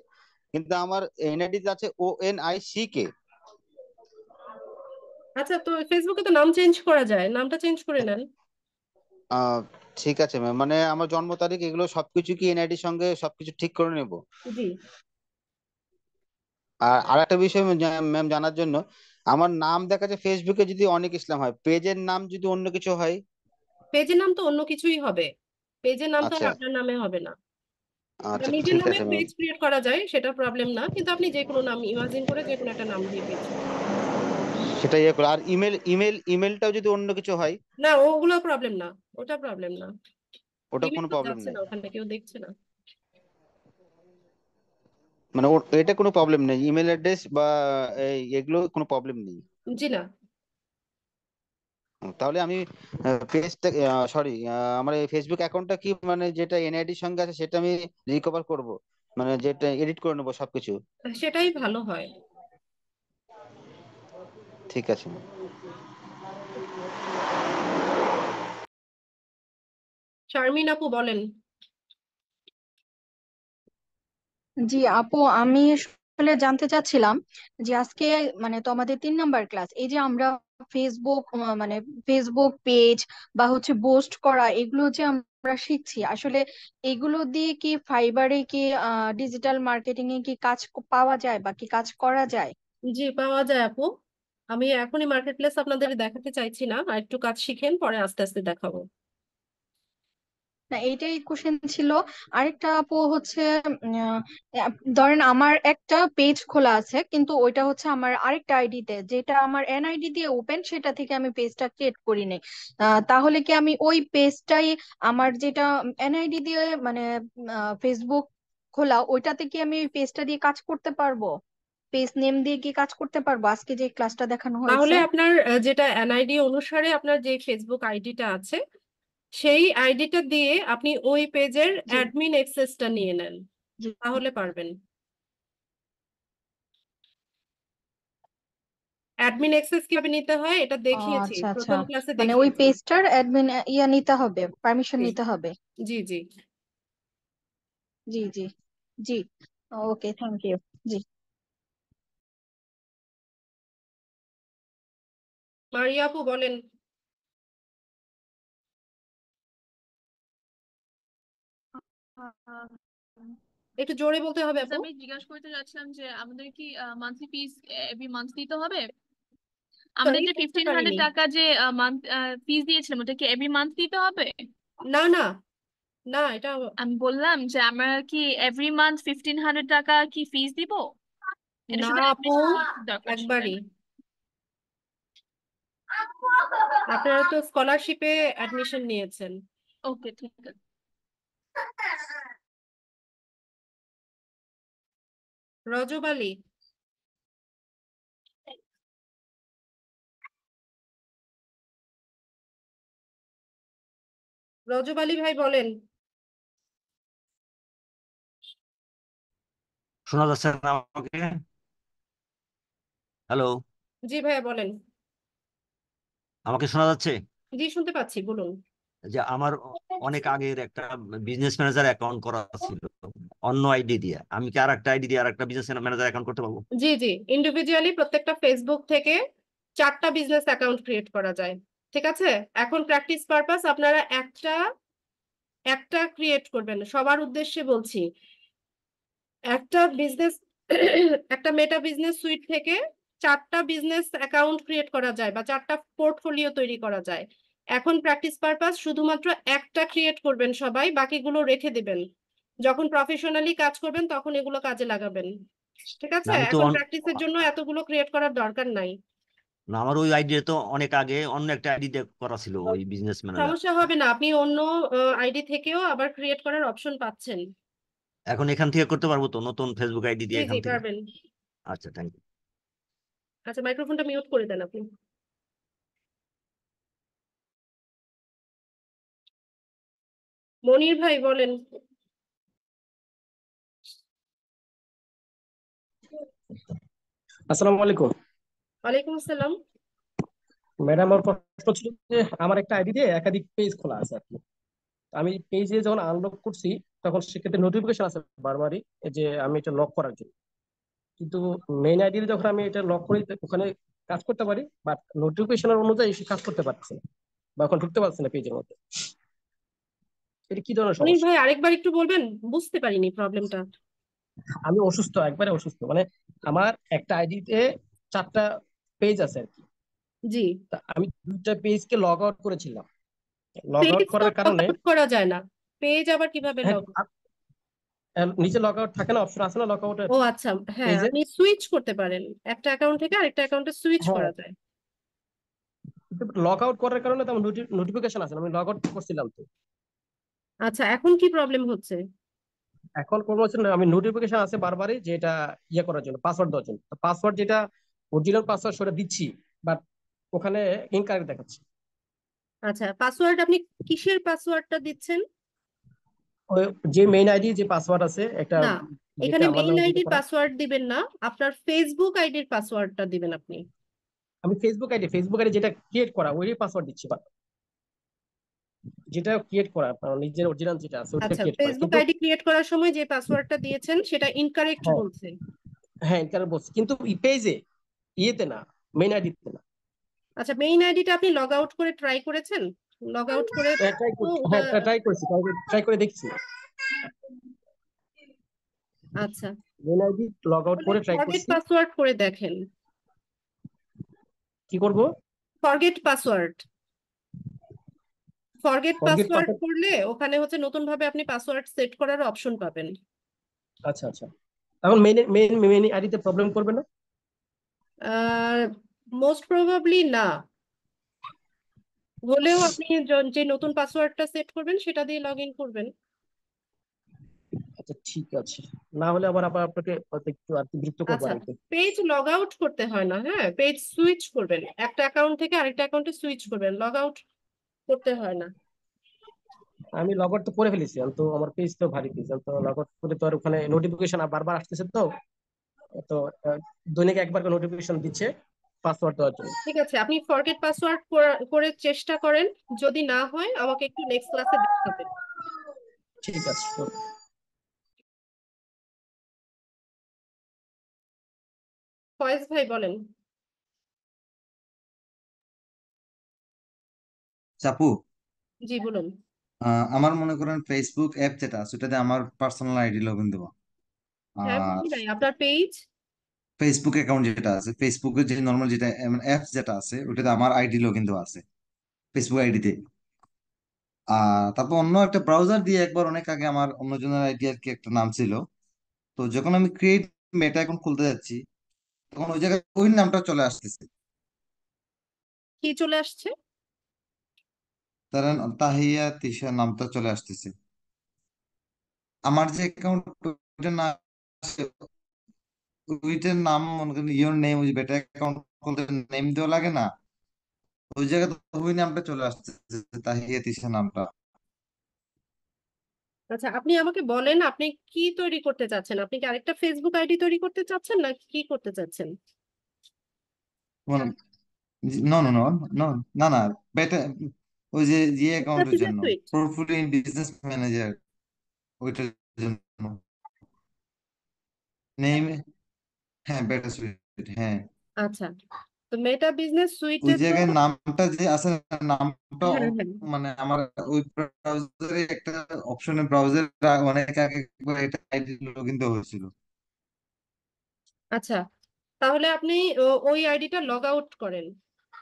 কিন্তু আমার এনআইডিতে আছে O N I C K আচ্ছা তো ফেসবুকে তো নাম চেঞ্জ করা যায় নামটা চেঞ্জ করে নেন ঠিক আছে ম্যাম মানে আমার জন্ম তারিখ এগুলো সবকিছু কি এনআইডি সঙ্গে সবকিছু ঠিক করে নেব জি আর আর একটা বিষয় ম্যাম জানার জন্য আমার নাম দেখা যায় ফেসবুকে যদি অনেক ইসলাম হয় পেজের নাম যদি অন্য কিছু হয় পেজের নাম তো অন্য কিছুই হবে পেজের নাম তো আচ্ছা। আপনার নামে হবে না মানে আচ্ছা নিজের ঠিক নামে আছে ম্যাম পেজ ক্রিয়েট করা যায় সেটা প্রবলেম না কিন্তু আপনি যে কোনো নাম ইমাজিন করে যে কোনো একটা নাম দিয়ে পেজ সেটাই এক আর ইমেল ইমেল ইমেলটাও যদি অন্য কিছু হয় না ওগুলো প্রবলেম না ওটা প্রবলেম না ওটা কোনো প্রবলেম না ওখানে কেউ দেখছে না মানে এটা কোনো প্রবলেম নেই ইমেল অ্যাড্রেস বা এগুলো কোনো প্রবলেম নেই জি না তাহলে আমি পেজটা সরি আমার এই ফেসবুক অ্যাকাউন্টটা কি মানে যেটা এনআইডির সঙ্গে আছে সেটা আমি রিকভার করব মানে যেটা এডিট করে নেবো সবকিছু সেটাই ভালো হয় ঠিক আছে শারমিন আপু বলেন জি আপু আমি আসলে জানতে চাচ্ছিলাম যে আজকে মানে তো আমাদের তিন নাম্বার ক্লাস এই যে আমরা ফেসবুক মানে ফেসবুক পেজ বা হচ্ছে বোস্ট করা এগুলো যে আমরা শিখছি আসলে এগুলো দিয়ে কি ফাইবারে কি ডিজিটাল মার্কেটিং এ কি কাজ পাওয়া যায় বা কি কাজ করা যায় জি পাওয়া যায় আপু আমি এখনই মার্কেট প্লেস আপনাদের দেখাতে চাইছি না আর একটু কাজ শিখেন পরে আস্তে আস্তে দেখাবো না এইটাই কোশ্চেন ছিল আরেকটা আপু হচ্ছে ধরেন আমার একটা পেজ খোলা আছে কিন্তু ওইটা হচ্ছে আমার আরেকটা আইডিতে যেটা আমার এনআইডি দিয়ে ওপেন সেটা থেকে আমি পেজটা ক্রিয়েট করি নাই তাহলে কি আমি ওই পেজটাই আমার যেটা এনআইডি দিয়ে মানে ফেসবুক খোলা ওইটাতে কি আমি পেজটা দিয়ে কাজ করতে পারবো পেজ নেম দিয়ে গিয়ে কাজ করতে পারবো আজকে যে ক্লাসটা দেখানো হয়েছে তাহলে আপনার যেটা এনআইডি অনুসারে আপনার যে ফেসবুক আইডিটা আছে সেই আইডিটা দিয়ে আপনি ওই পেজের অ্যাডমিন অ্যাক্সেসটা নিয়ে নেন তাহলে পারবেন অ্যাডমিন অ্যাক্সেস কিভাবে নিতে হয় এটা দেখিয়েছি আচ্ছা, আচ্ছা। প্রথম ক্লাসে মানে ওই পেজটার অ্যাডমিন ইয়া নিতে হবে পারমিশন নিতে হবে জি জি জি জি জি ওকে থ্যাংক ইউ জি মারিয়া আপু বলেন একটু জোরে বলতে হবে আপু আমি জিজ্ঞাসা করতে যাচ্ছিলাম যে আমাদের কি মান্থলি ফিস এভরি মান্থ দিতে হবে আমাদের যে 1500 টাকা যে মান্থ ফিস দিয়েছিলাম ওটা কি এভরি মান্থ দিতে হবে না না না এটা আমি বললাম যে আমরা কি এভরি মান্থ 1500 টাকা কি ফিস দিব না আপু একবারই আপনারা তো স্কলারশিপে অ্যাডমিশন নিয়েছেন ওকে ঠিক আছে রজব আলী রজব আলী ভাই বলেন শোনা যাচ্ছে না আমাকে হ্যালো জি ভাইয়া বলেন আমাকে শোনা যাচ্ছে জি শুনতে পাচ্ছি বলুন যে আমার অনেক আগের একটা বিজনেস ম্যানেজার অ্যাকাউন্ট করা ছিল অন্য আইডি দিয়ে আমি কি আর একটা আইডি দিয়ে আর একটা বিজনেস ম্যানেজার অ্যাকাউন্ট করতে পারবো জি জি ইন্ডিভিজুয়ালি প্রত্যেকটা ফেসবুক থেকে চারটা বিজনেস অ্যাকাউন্ট ক্রিয়েট করা যায় ঠিক আছে এখন প্র্যাকটিস পারপাস আপনারা একটা একটা ক্রিয়েট করবেন সবার উদ্দেশ্যে বলছি একটা বিজনেস একটা মেটা বিজনেস সুইট থেকে চারটা বিজনেস অ্যাকাউন্ট ক্রিয়েট করা যায় বা চারটা পোর্টফোলিও তৈরি করা যায় এখন প্র্যাকটিস পারপাস শুধুমাত্র একটা ক্রিয়েট করবেন সবাই বাকিগুলো রেখে দিবেন যখন প্রফেশনালি কাজ করবেন তখন এগুলো কাজে লাগাবেন ঠিক আছে এখন প্র্যাকটিসের জন্য এতগুলো ক্রিয়েট করার দরকার নাই না আমার ওই আইডিয়া তো অনেক আগে অন্য একটা আইডি করা ছিল ওই বিজনেস ম্যানেজার সমস্যা হবে না আপনি অন্য আইডি থেকেও আবার ক্রিয়েট করার অপশন পাচ্ছেন এখন এখান থেকে করতে পারবো তো নতুন ফেসবুক আইডি দিয়ে এখান থেকে আচ্ছা থ্যাংক ইউ আচ্ছা মাইক্রোফোনটা মিউট করে দেন আপনি মনির ভাই বলেন আসসালামু আলাইকুম ওয়ালাইকুম আসসালাম ম্যাডাম আমার প্রশ্ন ছিল যে আমার একটা আইডি দিয়ে একাধিক পেজ খোলা আছে আর কি আমি পেজে যখন আনলক করছি তখন সেক্ষেত্রে নোটিফিকেশন আছে বারবারই যে আমি এটা লক করার জন্য কিন্তু মেইন আইডি যখন আমি এটা লক করি ওখানে কাজ করতে পারি বাট নোটিফিকেশনের অনুযায়ী সে কাজ করতে পারছে না বা এখন ঢুকতে পারছে না পেজের মধ্যে এটা কি ধরনের সমস্যা ভাই আরেকবার একটু বলবেন বুঝতে পারিনি প্রবলেমটা আমি অসুস্থ একবারে অসুস্থ মানে আমার একটা আইডিতে চারটা পেজ আছে আর কি জি আমি দুইটা পেজকে লগ আউট করেছিলাম লগ আউট করার কারণে করা যায় না পেজ আবার কিভাবে লগ হ্যাঁ, নিচে লগ আউট থাকে না অপশন আছে না লগ আউট ও আচ্ছা হ্যাঁ আপনি সুইচ করতে পারেন একটা অ্যাকাউন্ট থেকে আরেকটা অ্যাকাউন্টে সুইচ করা যায় লগ আউট করার কারণে তো আমার নোটিফিকেশন আসে আমি লগ আউট করছিলাম তো আচ্ছা এখন কি প্রবলেম হচ্ছে এখন কোনো হচ্ছে না আমি নোটিফিকেশন আছে বারবারই যে এটা ইয়ে করার জন্য পাসওয়ার্ড দেওয়ার জন্য পাসওয়ার্ড যেটা অরিজিনাল পাসওয়ার্ড সেটা দিচ্ছি বাট ওখানে ইনকারেক্ট দেখাচ্ছে আচ্ছা পাসওয়ার্ড আপনি কিসের পাসওয়ার্ডটা দিচ্ছেন যে মেইন আইডি যে পাসওয়ার্ড আছে একটা না এখানে মেইন আইডির পাসওয়ার্ড দিবেন না আপনার ফেসবুক আইডির পাসওয়ার্ডটা দিবেন আপনি আমি ফেসবুক আইডি ফেসবুক আইডি যেটা ক্রিয়েট করা ওই পাসওয়ার্ড দিচ্ছি যেটা ক্রিয়েট করা আপনার নিজের অরিজিনাল যেটা আছে ওটা ক্রিয়েট আচ্ছা, করা ফেসবুক আইডি ক্রিয়েট করার সময় যে পাসওয়ার্ডটা দিয়েছেন সেটা ইনকারেক্ট হ্যাঁ। বলছে হ্যাঁ ইনকারেক্ট বলছে কিন্তু ই পেজে ইয়েতে না মেইন আইডিতে না আচ্ছা মেইন আইডিটা আপনি লগ আউট করে ট্রাই করেছেন লগ আউট করে ট্রাই করেছি ট্রাই করে দেখছি আচ্ছা মেল আইডি লগ আউট করে ট্রাই করছি পাসওয়ার্ড করে দেখেন কি করব ফরগেট পাসওয়ার্ড ফরগেট পাসওয়ার্ড করলে ওখানে হচ্ছে নতুন ভাবে আপনি পাসওয়ার্ড সেট করার অপশন পাবেন আচ্ছা আচ্ছা এখন মেইন মেইন মেইন আইডিতে প্রবলেম করবে না মোস্ট প্রবাবলি না হলেও আপনি যে নতুন পাসওয়ার্ডটা সেট করবেন সেটা দিয়ে লগ ইন করবেন আচ্ছা ঠিক আছে না হলে আবার আবার আপনাকে একটু আর বিরক্ত করব আচ্ছা পেজ লগ আউট করতে হয় না হ্যাঁ পেজ সুইচ করবেন একটা অ্যাকাউন্ট থেকে আরেকটা অ্যাকাউন্টে সুইচ করবেন লগ আউট করতে হয় না আমি লগ আউট তো করে ফেলেছি তো আমার পেজ তো ভারী পেজ তো লগ আউট করে তো আর ওখানে নোটিফিকেশন বারবার আসতেছে তো তো দৈনিক একবার করে নোটিফিকেশন দিচ্ছে পাসওয়ার্ড দেওয়ার জন্য ঠিক আছে আপনি ফরগেট পাসওয়ার্ড করে চেষ্টা করেন যদি না হয় আমাকে একটু নেক্সট ক্লাসে দেখাবেন ঠিক আছে ফয়েজ ভাই বলেন চাপু জি বলুন আমার মনে করেন ফেসবুক অ্যাপ যেটা সেটাতে আমার পার্সোনাল আইডি লগইন দেব আপনার পেজ ফেসবুক অ্যাকাউন্ট যেটা আছে ফেসবুকে যে নর্মাল যেটা অ্যাপ মানে যেটা আছে ওটাতে আমার আইডি লগ কিন্তু আছে ফেসবুক আইডিতে আর তারপর অন্য একটা ব্রাউজার দিয়ে একবার অনেক আগে আমার অন্যজনের আইডি আর কি একটা নাম ছিল তো যখন আমি ক্রিয়েট মেটা অ্যাকাউন্ট খুলতে যাচ্ছি তখন ওই জায়গায় ওই নামটা চলে আসতেছে কি চলে আসছে কারণ তাহিয়া তিশা নামটা চলে আসতেছে আমার যে অ্যাকাউন্ট না টুইটের নাম মনে করেন ইওর নেম ওই বেটা অ্যাকাউন্ট খুলতে নেম দেওয়া লাগে না ওই জায়গায় তো ওই নামটা চলে আসছে তাহিয়া তিশা নামটা আচ্ছা আপনি আমাকে বলেন আপনি কি তৈরি করতে চাচ্ছেন আপনি কি আরেকটা ফেসবুক আইডি তৈরি করতে চাচ্ছেন না কি করতে চাচ্ছেন নো নো নো নো না না বেটা ওই যে যে অ্যাকাউন্টের জন্য ইন বিজনেস ম্যানেজার ওইটার জন্য নেম হ্যাঁ বেটা সুইট হ্যাঁ আচ্ছা তো মেটা বিজনেস সুইটে ওই জায়গায় নামটা যে আছে নামটা হ্যাঁ, হ্যাঁ। মানে আমার ওই ব্রাউজারে একটা অপশনে ব্রাউজার অনেক আগে এটা আইডি লগইন তো হয়েছিল আচ্ছা তাহলে আপনি ওই আইডিটা লগ আউট করেন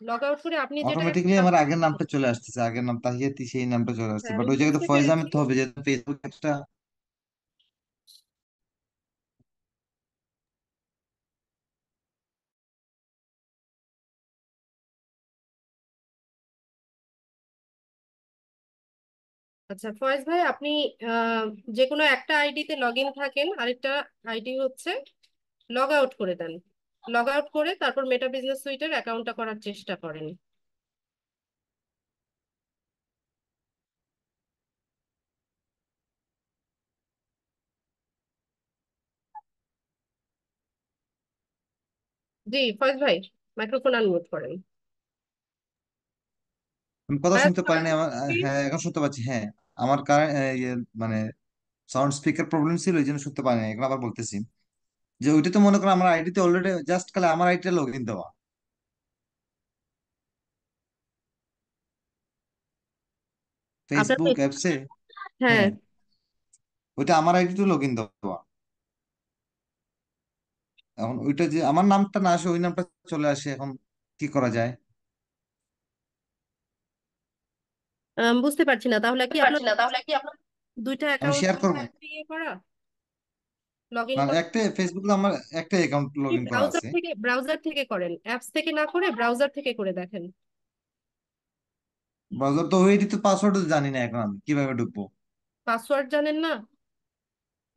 লগ আউট করে আপনি যেটা অটোমেটিক্যালি আমার আগের নামটা চলে আসছে আগের নাম তাহিয়াতি সেই নামটা চলে আসছে বাট হ্যাঁ, ওই জায়গায় তো বুঝতে ফয়েজ আহমেদ তো হবে যেহেতু ফেসবুক একটা আচ্ছা ফয়েজ ভাই আপনি যে কোনো একটা আইডিতে লগ ইন থাকেন আরেকটা আইডি হচ্ছে লগ আউট করে দেন লগ আউট করে তারপর মেটা বিজনেস সুইটের অ্যাকাউন্টটা করার চেষ্টা করেন জি ফয়েজ ভাই মাইক্রোফোন আনমিউট করেন আমি কথা শুনতে পারিনি আমার হ্যাঁ এখন শুনতে পাচ্ছি হ্যাঁ আমার কারেন্ট ইয়ে, মানে সাউন্ড স্পিকার প্রবলেম ছিল এই জন্য শুনতে পারিনি এখন আবার বলতেছি যে ওইটা তো মনে করো আমার আইডিতে অলরেডি জাস্ট খালি আমার আইডিটা লগ ইন দেওয়া ফেসবুক অ্যাপসে হ্যাঁ হ্যাঁ ওইটা আমার আইডিতে লগ ইন দেওয়া এখন ওইটা যে আমার নামটা না আসে ওই নামটা চলে আসে এখন কি করা যায় বুঝতে পারছি না তাহলে কি আপনার তাহলে কি দুইটা অ্যাকাউন্ট শেয়ার করব ইয়ে করা লগ ইন একটা ফেসবুকে আমার একটা অ্যাকাউন্ট লগ ইন করা ব্রাউজার আছে থেকে ব্রাউজার থেকে করেন অ্যাপস থেকে না করে ব্রাউজার থেকে করে দেখেন ব্রাউজার তো ওইটি তো পাসওয়ার্ড জানি না এখন আমি কিভাবে ঢুকবো পাসওয়ার্ড জানেন না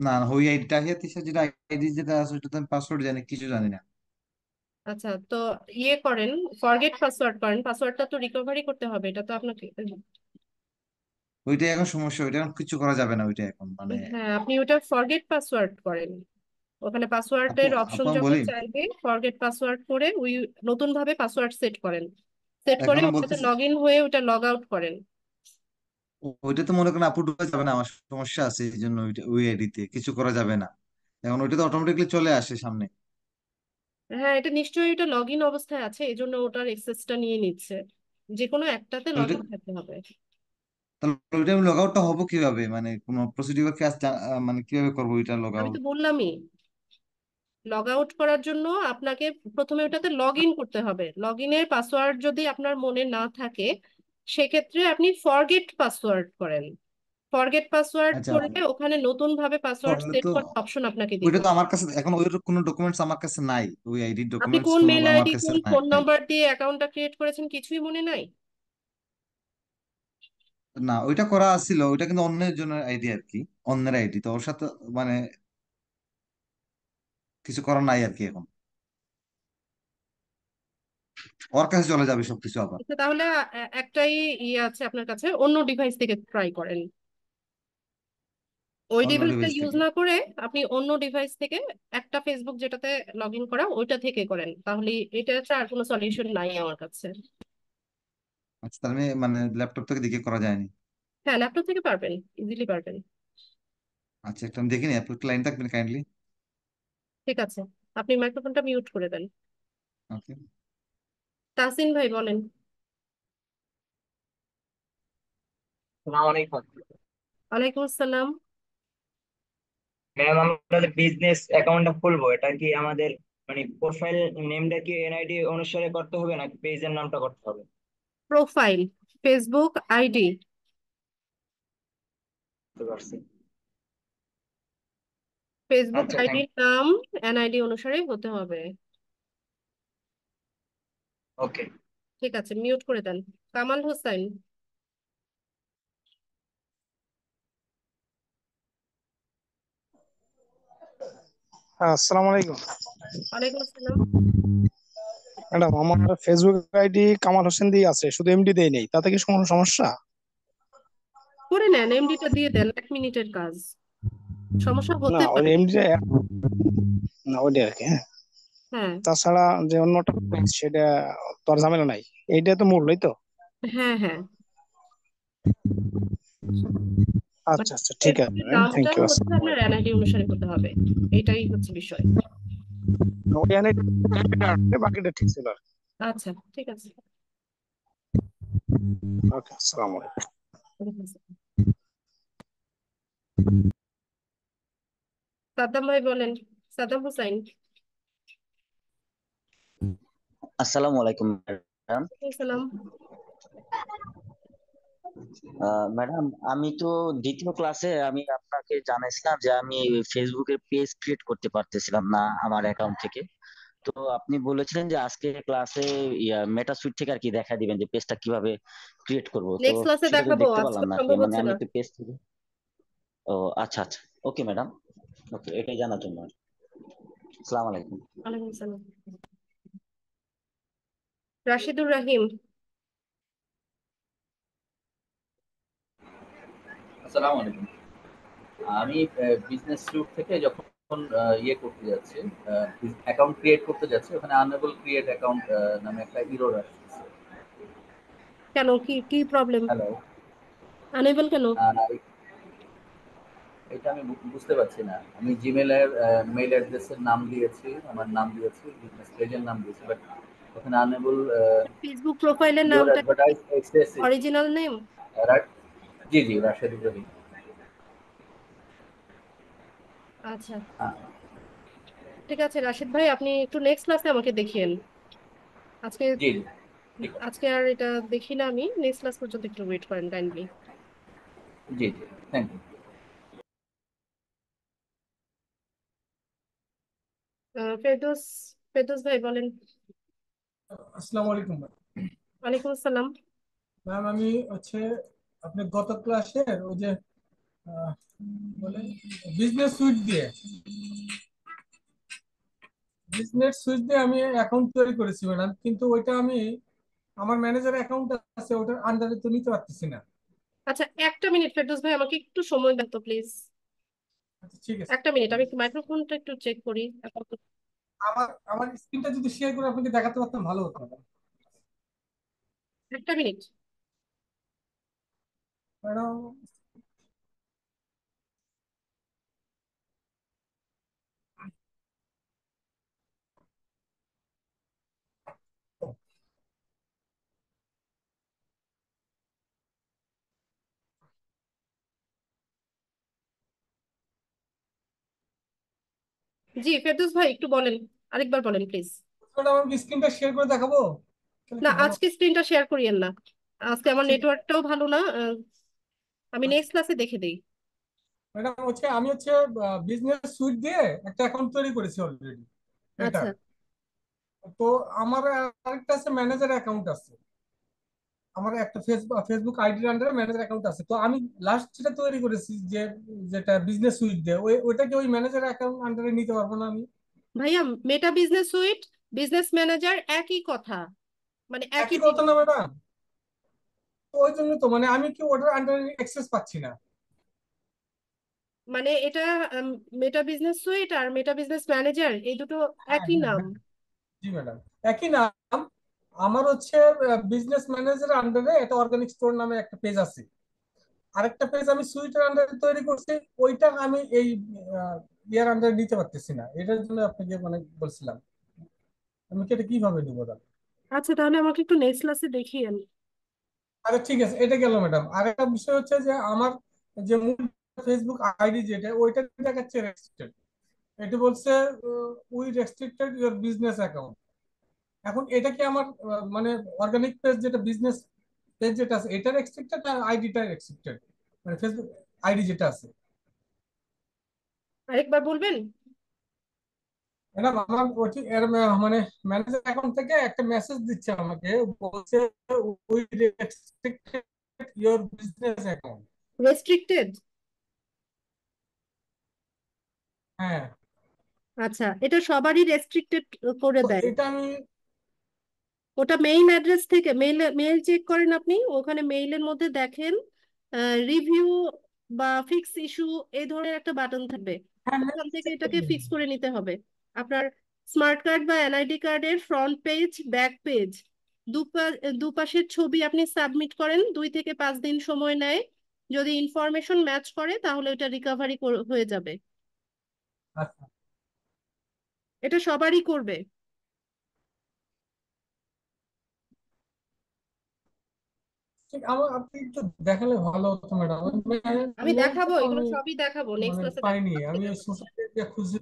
না ওই আইডিটা হিয়াতিসা যেটা আইডি যেটা আছে ওটা আমি পাসওয়ার্ড জানি কিছু জানি না আচ্ছা তো ইয়ে করেন ফরগেট পাসওয়ার্ড করেন পাসওয়ার্ডটা তো রিকভারি করতে হবে এটা তো আপনাকে ওইটাই এখন সমস্যা ওইটা এখন কিছু করা যাবে না ওইটা এখন মানে হ্যাঁ আপনি ওটা ফরগেট পাসওয়ার্ড করেন ওখানে পাসওয়ার্ডের অপশন আপু আমি যখন বলি চাইবে ফরগেট পাসওয়ার্ড করে ওই নতুন ভাবে পাসওয়ার্ড সেট করেন সেট করে এখনো ওটাতে বলতেছি লগ ইন হয়ে ওটা লগ আউট করেন ওইটা তো মনে করেন আপু যাবে না আমার সমস্যা আছে এই জন্য ওই আইডিতে কিছু করা যাবে না এখন ওইটা তো অটোমেটিকলি চলে আসে সামনে হ্যাঁ এটা নিশ্চয়ই ওটা লগ ইন অবস্থায় আছে এই জন্য ওটার এক্সেসটা নিয়ে নিচ্ছে যে কোনো একটাতে লগ ইন থাকতে হবে তাহলে ওইটা আমি লগ আউটটা হবো কিভাবে মানে কোনো প্রসিডিউর কি আছে মানে কিভাবে করবো ওইটা লগ আউট আমি তো বললামই লগ আউট করার জন্য আপনাকে প্রথমে ওটাতে লগ ইন করতে হবে লগ ইনের পাসওয়ার্ড যদি আপনার মনে না থাকে সেক্ষেত্রে আপনি ফরগেট পাসওয়ার্ড করেন ফরগেট পাসওয়ার্ড আচ্ছা করলে ওখানে নতুন ভাবে পাসওয়ার্ড তাহলে সেট তো করার অপশন আপনাকে ওইটা দিবে তো আমার কাছে এখন ওই কোনো ডকুমেন্টস আমার কাছে নাই ওই আইডি আপনি ডকুমেন্টস কোন কোনো মেল আমার আইডি কাছে কোন নাই ফোন নাম্বার দিয়ে অ্যাকাউন্টটা ক্রিয়েট করেছেন কিছুই মনে নাই না ওইটা করা আছিল ওইটা কিন্তু অন্যের জন্য আইডিয়া আর কি অন্যের আইডি তো ওর সাথে মানে কিছু করার নাই আর কি এখন ওর কাছে চলে যাবে সবকিছু আবার আচ্ছা তাহলে একটাই ইয়ে আছে আপনার কাছে অন্য ডিভাইস থেকে ট্রাই করেন ওই ডিভাইসটা ইউজ না করে আপনি অন্য ডিভাইস থেকে একটা ফেসবুক যেটাতে লগ ইন করা ওইটা থেকে করেন তাহলে এটা আর কোনো সলিউশন নাই আমার কাছে আচ্ছা তাহলে মানে ল্যাপটপ থেকে দেখে করা যায়নি হ্যাঁ ল্যাপটপ থেকে পারবেন ইজিলি পারবেন আচ্ছা একটু আমি দেখিনি আপনি লাইন থাকবেন কাইন্ডলি ঠিক আছে আপনি মাইক্রোফোনটা মিউট করে দেন ওকে তাসিন ভাই বলেন ওয়ালাইকুম আসসালাম ম্যাম আমরা বিজনেস অ্যাকাউন্টটা খুলবো এটা কি আমাদের মানে প্রোফাইল নেমটা কি এনআইডি অনুসারে করতে হবে নাকি পেজের নামটা করতে হবে profile Facebook ID Facebook ID নাম এনআইডি অনুসারে হতে হবে ওকে ঠিক আছে মিউট করে দেন কামাল হোসেন হ্যাঁ, আসসালামু আলাইকুম আলাইকুম আসসালাম ম্যাডাম আমার ফেসবুক আইডি কামাল হোসেন দিয়ে আছে শুধু এমডি দেই নেই তাতে কি কোনো সমস্যা করে নেন এমডিটা দিয়ে দেন এক মিনিটের কাজ সমস্যা হতে পারে এমডি না ওটা আর হ্যাঁ।, হ্যাঁ তাছাড়া যে অন্যটা সেটা তোর ঝামেলা নাই এইটা তো মূল নই তো হ্যাঁ হ্যাঁ আচ্ছা আচ্ছা ঠিক আছে থ্যাংক ইউ আপনার অ্যানালি অনুসারে করতে হবে এটাই হচ্ছে বিষয় ওখানে বাকিটা ঠিক ছিল আচ্ছা ঠিক আছে ওকে আসসালামু আলাইকুম সাদ্দাম ভাই বলেন সাদ্দাম হোসেন আসসালামু আলাইকুম ম্যাডাম আসসালাম ম্যাডাম আমি তো দ্বিতীয় ক্লাসে আমি আপনাকে জানাইছিলাম যে আমি ফেসবুকে পেজ ক্রিয়েট করতে পারতেছিলাম না আমার অ্যাকাউন্ট থেকে তো আপনি বলেছিলেন যে আজকে ক্লাসে মেটা সুইট থেকে আর কি দেখা দিবেন যে পেজটা কিভাবে ক্রিয়েট করব তো নেক্সট ক্লাসে দেখাবো আজকে সম্ভব মানে হচ্ছে না পেজ থেকে ও আচ্ছা আচ্ছা ওকে ম্যাডাম ওকে এটাই জানার জন্য আসসালামু আলাইকুম ওয়া আলাইকুম আসসালাম রাশিদুর রহিম আসসালামু আলাইকুম আমি বিজনেস স্যুট থেকে যখন ইয়ে করতে যাচ্ছি অ্যাকাউন্ট ক্রিয়েট করতে যাচ্ছি ওখানে আনেবল ক্রিয়েট অ্যাকাউন্ট নামে একটা এরর আসছে কেন কি কি প্রবলেম হ্যালো আনেবল কেন এটা আমি বুঝতে পারছি না আমি জিমেলের মেইল অ্যাড্রেসের নাম দিয়েছি আমার নাম দিয়েছি বিজনেস পেজের নাম দিয়েছি বাট ওখানে আনেবল ফেসবুক প্রোফাইলের নামটা অরিজিনাল নেম জি জি রাশিয়া দুটোরই আচ্ছা ঠিক আছে রাশিদ ভাই আপনি একটু নেক্সট ক্লাসে আমাকে দেখিয়েন আজকে জি আজকে আর এটা দেখি না আমি নেক্সট ক্লাস পর্যন্ত একটু ওয়েট করেন কাইন্ডলি জি জি থ্যাংক ইউ ফেরদৌস ফেরদৌস ভাই বলেন আসসালামু আলাইকুম ওয়ালাইকুম আসসালাম ম্যাম আমি হচ্ছে আপনি গত ক্লাসে ওই যে বলে বিজনেস সুইট দিয়ে বিজনেস সুইচ দিয়ে আমি অ্যাকাউন্ট তৈরি করেছি ম্যাডাম কিন্তু ওইটা আমি আমার ম্যানেজার অ্যাকাউন্ট আছে ওটার আন্ডারে তো নিতে পারতেছি না আচ্ছা একটা মিনিট ফেরদৌস ভাই আমাকে একটু সময় দাও তো প্লিজ আচ্ছা, ঠিক আছে একটা মিনিট আমি মাইক্রোফোনটা একটু চেক করি আমার আমার স্ক্রিনটা যদি শেয়ার করে আপনাকে দেখাতে পারতাম ভালো হতো একটা মিনিট Pero জি ফেরদৌস ভাই একটু বলেন আরেকবার বলেন প্লিজ শেয়ার দেখাবো না আজকে স্ক্রিনটা শেয়ার করিয়েন না আজকে আমার নেটওয়ার্কটাও ভালো না আমি নেক্সট আচ্ছা। ক্লাসে দেখে দেই ম্যাডাম হচ্ছে আমি হচ্ছে বিজনেস সুইট দিয়ে একটা অ্যাকাউন্ট তৈরি করেছি অলরেডি আচ্ছা তো আমার আরেকটা আছে ম্যানেজার অ্যাকাউন্ট আছে আমার একটা ফেসবুক ফেসবুক আইডির আন্ডারে ম্যানেজার অ্যাকাউন্ট আছে তো আমি লাস্ট যেটা তৈরি করেছি যে যেটা বিজনেস সুইট দিয়ে ওই ওইটাকে ওই ম্যানেজার অ্যাকাউন্ট আন্ডারে নিতে পারবো না আমি ভাইয়া Meta business suite business manager একই কথা মানে একই কথা না ম্যাডাম ওই জন্য তো মানে আমি কি ওটার আন্ডারে অ্যাক্সেস পাচ্ছি না মানে এটা মেটা বিজনেস সুইট আর মেটা বিজনেস ম্যানেজার এই দুটো হ্যাঁ, একই হ্যাঁ, নাম হ্যাঁ। জি ম্যাডাম একই নাম আমার হচ্ছে বিজনেস ম্যানেজার আন্ডারে এটা অর্গানিক স্টোর নামে একটা পেজ আছে আরেকটা পেজ আমি সুইটার আন্ডারে তৈরি করছি ওইটা আমি এই ইয়ার আন্ডারে নিতে পারতেছি না এটার জন্য আপনাকে মানে বলছিলাম আমি কি এটা কিভাবে নিব আচ্ছা তাহলে আমাকে একটু নেক্সট ক্লাসে দেখিয়ে আচ্ছা ঠিক আছে এটা গেল ম্যাডাম আর একটা বিষয় হচ্ছে যে আমার যে মূল ফেসবুক আইডি যেটা ওইটা দেখাচ্ছে রেস্ট্রিক্টেড এটা বলছে we restricted your business account এখন এটা কি আমার মানে অর্গানিক পেজ যেটা বিজনেস পেজ যেটা আছে এটা রেস্ট্রিক্টেড আর আইডিটা রেস্ট্রিক্টেড মানে ফেসবুক আইডি যেটা আছে আরেকবার বলবেন ম্যাডাম আমার ওটি এর মানে ম্যানেজার অ্যাকাউন্ট থেকে একটা মেসেজ দিচ্ছে আমাকে বলছে we restricted your business account restricted হ্যাঁ আচ্ছা এটা সবারই রেস্ট্রিক্টেড করে দেয় এটা আমি ওটা মেইল অ্যাড্রেস থেকে মেইল মেইল চেক করেন আপনি ওখানে মেইলের মধ্যে দেখেন রিভিউ বা ফিক্স ইস্যু এই ধরনের একটা বাটন থাকবে ওখান থেকে এটাকে ফিক্স করে নিতে হবে আপনার স্মার্ট কার্ড বা এনআইডি কার্ডের ফ্রন্ট পেজ ব্যাক পেজ দুপাশের ছবি আপনি সাবমিট করেন দুই থেকে পাঁচ দিন সময় নেয় যদি ইনফরমেশন ম্যাচ করে তাহলে ওটা রিকভারি হয়ে যাবে আচ্ছা। এটা সবারই করবে আমি দেখাবো এগুলো সবই দেখাবো নেক্সট মানে ক্লাসে আমি সোশ্যাল মিডিয়া খুঁজে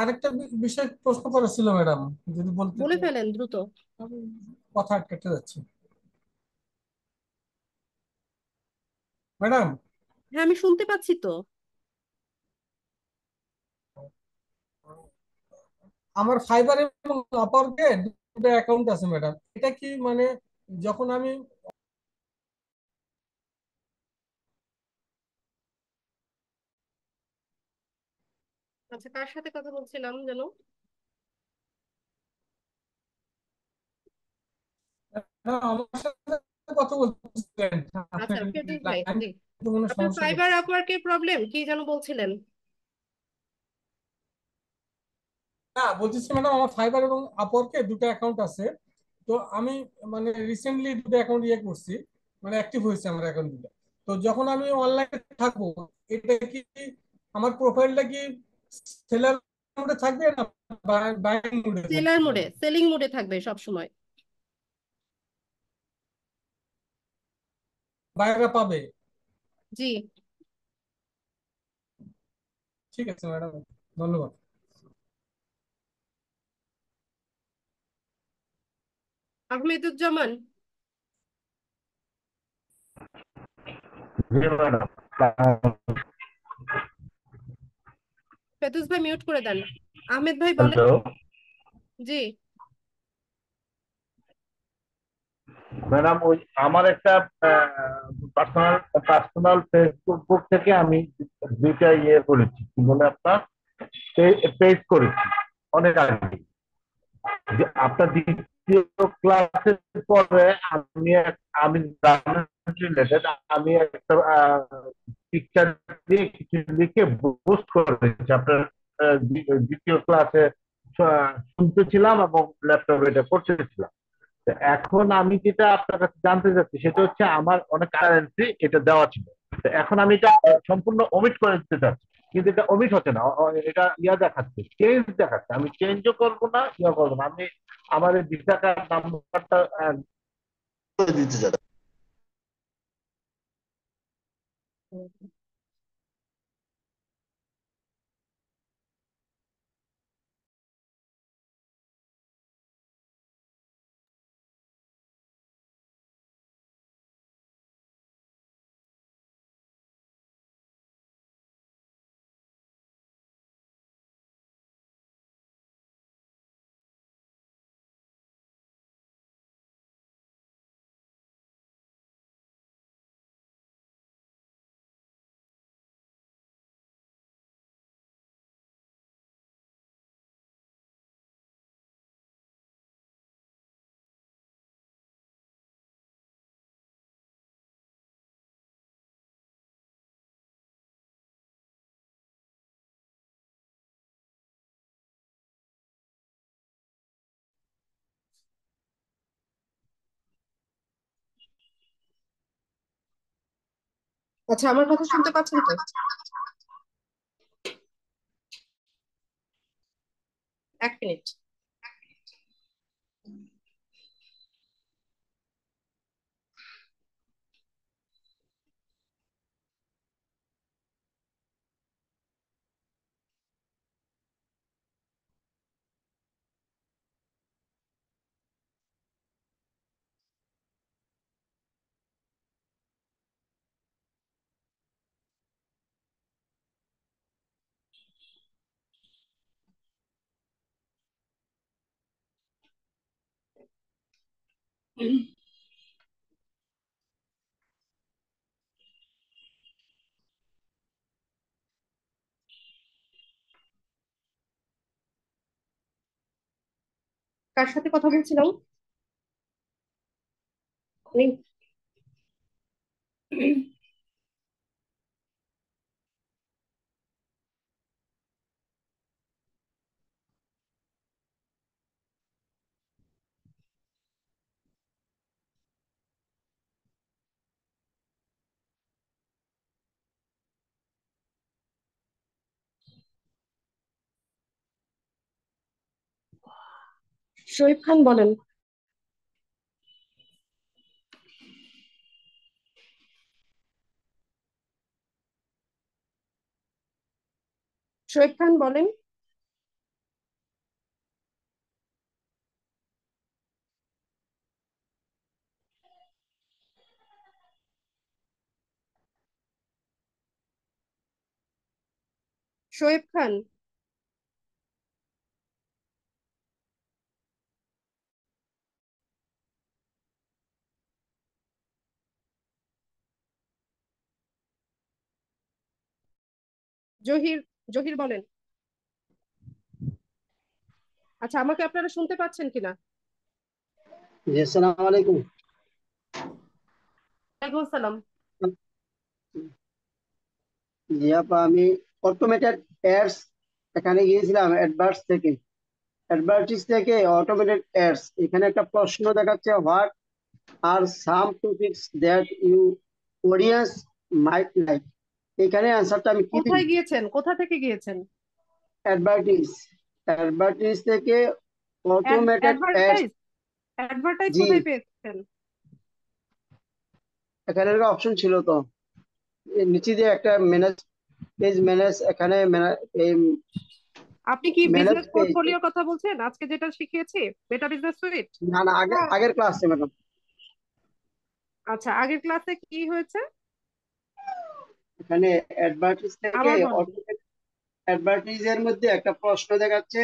আরেকটা বিষয় প্রশ্ন করা ছিল ম্যাডাম যদি বলতে বলে ফেলেন দ্রুত কথা কেটে যাচ্ছে ম্যাডাম হ্যাঁ আমি শুনতে পাচ্ছি তো আমার ফাইবার এবং আপারকে দুটো অ্যাকাউন্ট আছে ম্যাডাম এটা কি মানে যখন আমি আচ্ছা কার সাথে কথা বলছিলাম যেন বলছিলেন আচ্ছা, ম্যাডাম আমার ফাইবার এবং দুটো অ্যাকাউন্ট আছে তো আমি মানে রিসেন্টলি দুটো অ্যাকাউন্ট ইয়ে করছি মানে অ্যাক্টিভ আমার অ্যাকাউন্ট তো যখন আমি থাকবো এটা কি আমার প্রোফাইলটা কি সেলার মোডে থাকবে না বাইং মোডে সেলার মোডে সেলিং মোডে থাকবে সব সময় পাবে জি ঠিক আছে ম্যাডাম ধন্যবাদ আহমেদুজ্জামান ফেরদৌস ভাই মিউট করে দেন আহমেদ ভাই বলেন জি ম্যাডাম ওই আমার একটা পার্সোনাল পার্সোনাল ফেসবুক বুক থেকে আমি দুইটা ইয়ে করেছি কি বলে আপনার পেজ করেছি অনেক আগে আপনার তৃতীয় ক্লাসের পরে আমি আমি আমি একটা পিকচার দিয়ে কিছু লিখে বুস্ট করেছি আপনার দ্বিতীয় ক্লাসে শুনতেছিলাম এবং ল্যাপটপে এটা করতেছিলাম এখন আমি যেটা আপনার কাছে জানতে চাচ্ছি সেটা হচ্ছে আমার অনেক কারেন্সি এটা দেওয়া ছিল এখন আমি এটা সম্পূর্ণ অমিট করে দিতে চাচ্ছি কিন্তু এটা অমিট হচ্ছে না এটা ইয়া দেখাচ্ছে চেঞ্জ দেখাচ্ছে আমি চেঞ্জও করবো না ইয়া করবো না আমি আমাদের ভিসা কার্ড নাম্বারটা দিতে আচ্ছা আমার কথা শুনতে পাচ্ছেন তো এক মিনিট কার সাথে কথা বলছিলাম আমি শরীফ খান বলেন শরীফ খান বলেন শোয়েব খান জহির জহির বলেন আচ্ছা আমাকে আপনারা শুনতে পাচ্ছেন কিনা আলাইকুম জি আপা আমি অটোমেটেড অ্যাডস এখানে গিয়েছিলাম অ্যাডভার্স থেকে অ্যাডভার্টিস থেকে অটোমেটেড অ্যাডস এখানে একটা প্রশ্ন দেখাচ্ছে what are some topics that you audience might like এখানে আনসারটা আমি কি কোথায় গিয়েছেন কোথা থেকে গিয়েছেন অ্যাডভার্টাইজ অ্যাডভার্টাইজ থেকে অটোমেটেড অ্যাডভার্টাইজ অ্যাডভার্টাইজ কোথায় পেয়েছেন এখানে অপশন ছিল তো নিচে দিয়ে একটা ম্যানেজ পেজ ম্যানেজ এখানে আপনি কি বিজনেস পোর্টফোলিও কথা বলছেন আজকে যেটা শিখিয়েছি বেটা বিজনেস সুইট না না আগে হ্যাঁ। আগের ক্লাসে ম্যাডাম আচ্ছা আগের ক্লাসে কি হয়েছে এখানে অ্যাডভার্টাইজ থেকে এর মধ্যে একটা প্রশ্ন দেখাচ্ছে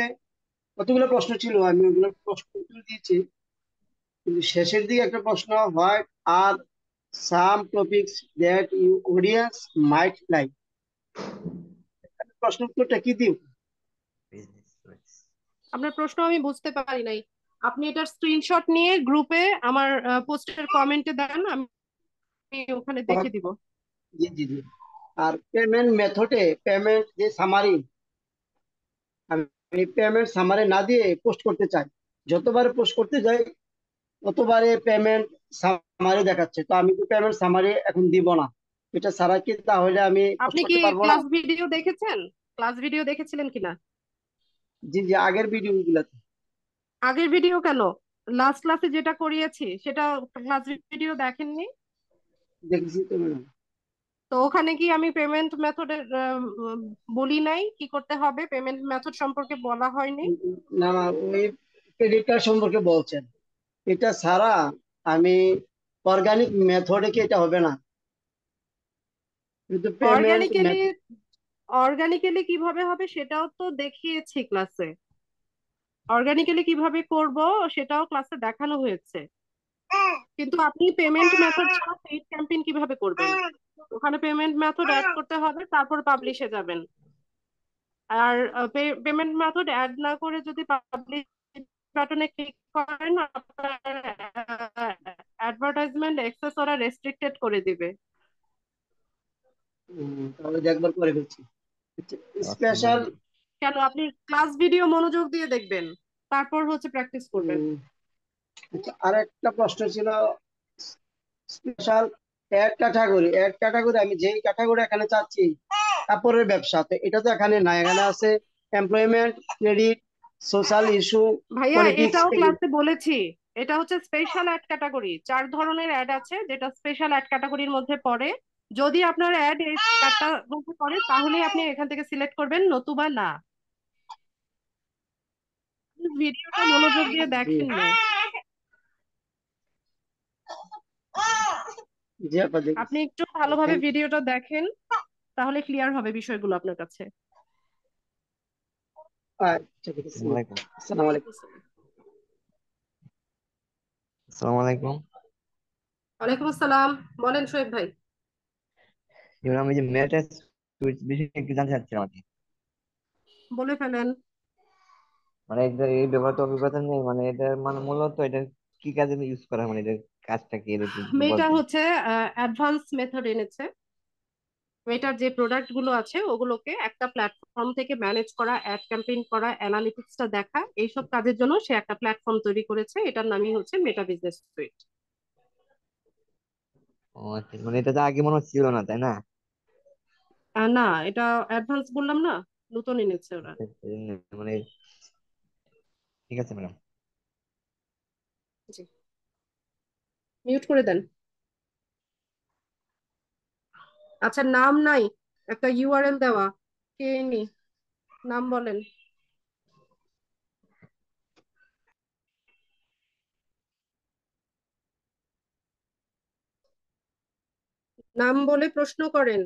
কতগুলো প্রশ্ন ছিল আমি ওগুলো প্রশ্ন উত্তর দিয়েছি কিন্তু শেষের দিকে একটা প্রশ্ন what are some topics that you audience might like প্রশ্ন উত্তরটা কি দিব আপনার প্রশ্ন আমি বুঝতে পারি নাই আপনি এটার স্ক্রিনশট নিয়ে গ্রুপে আমার পোস্টের কমেন্টে দেন আমি ওখানে দেখে দিব জি জি জি আর পেমেন্ট মেথডে পেমেন্ট যে সামারি আমি পেমেন্ট সামারি না দিয়ে পোস্ট করতে চাই যতবার পোস্ট করতে যাই ততবারে পেমেন্ট সামারি দেখাচ্ছে তো আমি তো পেমেন্ট সামারি এখন দিব না এটা সারা কি তাহলে আমি আপনি কি ক্লাস ভিডিও দেখেছেন ক্লাস ভিডিও দেখেছিলেন কিনা জি জি আগের ভিডিও গুলাতে আগের ভিডিও কেন লাস্ট ক্লাসে যেটা করিয়েছি সেটা ক্লাস ভিডিও দেখেননি দেখেছি তো ম্যাডাম তো ওখানে কি আমি পেমেন্ট মেথডের বলি নাই কি করতে হবে পেমেন্ট মেথড সম্পর্কে বলা হয়নি না না ওই ক্রেডিট কার্ড সম্পর্কে বলছেন এটা সারা আমি অর্গানিক মেথডে কি এটা হবে না অর্গানিক্যালি অর্গানিক্যালি কিভাবে হবে সেটাও তো দেখিয়েছি ক্লাসে অর্গানিক্যালি কিভাবে করব সেটাও ক্লাসে দেখানো হয়েছে কিন্তু আপনি পেমেন্ট মেথড ছাড়া পেইড ক্যাম্পেইন কিভাবে করবেন ওখানে পেমেন্ট মেথড অ্যাড করতে হবে তারপর পাবলিশে যাবেন আর পেমেন্ট মেথড অ্যাড না করে যদি পাবলিশ বাটনে ক্লিক করেন আপনার অ্যাডভার্টাইজমেন্ট অ্যাক্সেস ওরা রেস্ট্রিক্টেড করে দিবে তাহলে একবার করে ফেলছি স্পেশাল আচ্ছা, কেন আপনি ক্লাস ভিডিও মনোযোগ দিয়ে দেখবেন তারপর হচ্ছে প্র্যাকটিস করবেন আচ্ছা, আর একটা প্রশ্ন ছিল স্পেশাল এক ক্যাটাগরি এক ক্যাটাগরি আমি যেই ক্যাটাগরি এখানে চাচ্ছি কাপড়ের ব্যবসাতে এটা তো এখানে না এখানে আছে এমপ্লয়মেন্ট ক্রেডিট সোশ্যাল ইস্যু ভাইয়া এটাও ক্লাসে বলেছি এটা হচ্ছে স্পেশাল অ্যাড ক্যাটাগরি চার ধরনের অ্যাড আছে যেটা স্পেশাল অ্যাড ক্যাটাগরির মধ্যে পড়ে যদি আপনার অ্যাড এই চারটা মধ্যে পড়ে তাহলে আপনি এখান থেকে সিলেক্ট করবেন নতুবা না ভিডিওটা মনোযোগ দিয়ে দেখেন না আপনি একটু ভালোভাবে ভিডিওটা দেখেন তাহলে ক্লিয়ার হবে বিষয়গুলো আপনার কাছে আচ্ছা, বলেন ভাই আমি যে জানতে বলে মানে এই অভিজ্ঞতা নেই মানে এটা মানে মূলত এটা কি কাজে ইউজ করা মানে এটা কাজটা কি মেয়েটা হচ্ছে অ্যাডভান্স মেথড এনেছে মেয়েটার যে প্রোডাক্ট গুলো আছে ওগুলোকে একটা প্ল্যাটফর্ম থেকে ম্যানেজ করা অ্যাড ক্যাম্পেইন করা অ্যানালিটিক্সটা দেখা এইসব কাজের জন্য সে একটা প্ল্যাটফর্ম তৈরি করেছে এটার নামই হচ্ছে মেটা বিজনেস সুইট মানে এটা তো আগে মনে ছিল না তাই না না এটা অ্যাডভান্স বললাম না নতুন এনেছে ওরা আচ্ছা, আচ্ছা, মানে ঠিক আছে ম্যাডাম জি মিউট করে দেন আচ্ছা নাম নাই একটা ইউআরএল দেওয়া কে নি নাম বলেন নাম বলে প্রশ্ন করেন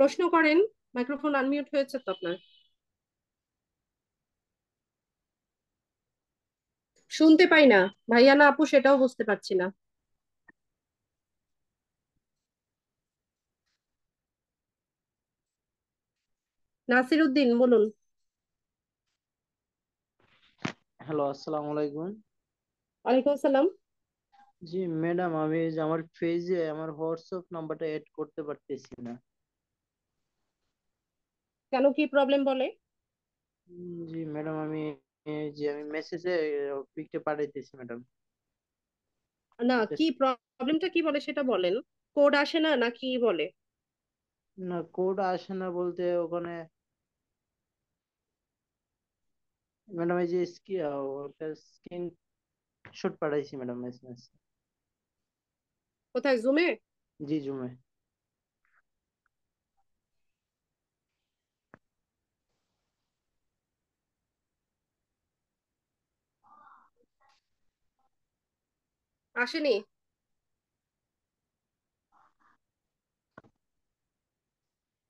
প্রশ্ন করেন মাইক্রোফোন আনমিউট হয়েছে তো আপনার শুনতে পাই না ভাইয়া না আপু সেটাও বুঝতে পারছি না নাসির উদ্দিন বলুন হ্যালো আসসালামু আলাইকুম ওয়ালাইকুম আসসালাম জি ম্যাডাম আমি আমার পেজে আমার হোয়াটসঅ্যাপ নাম্বারটা এড করতে পারতেছি না কেন কি প্রবলেম বলে জি ম্যাডাম আমি যে আমি মেসেজে পিকটা পাঠাইতেছি ম্যাডাম না কি প্রবলেমটা কি বলে সেটা বলেন কোড আসে না না কি বলে না কোড আসে না বলতে ওখানে ম্যাডাম এই যে স্কি ওটা স্ক্রিন শট পাঠাইছি ম্যাডাম মেসেজ কোথায় জুমে জি জুমে আসেনি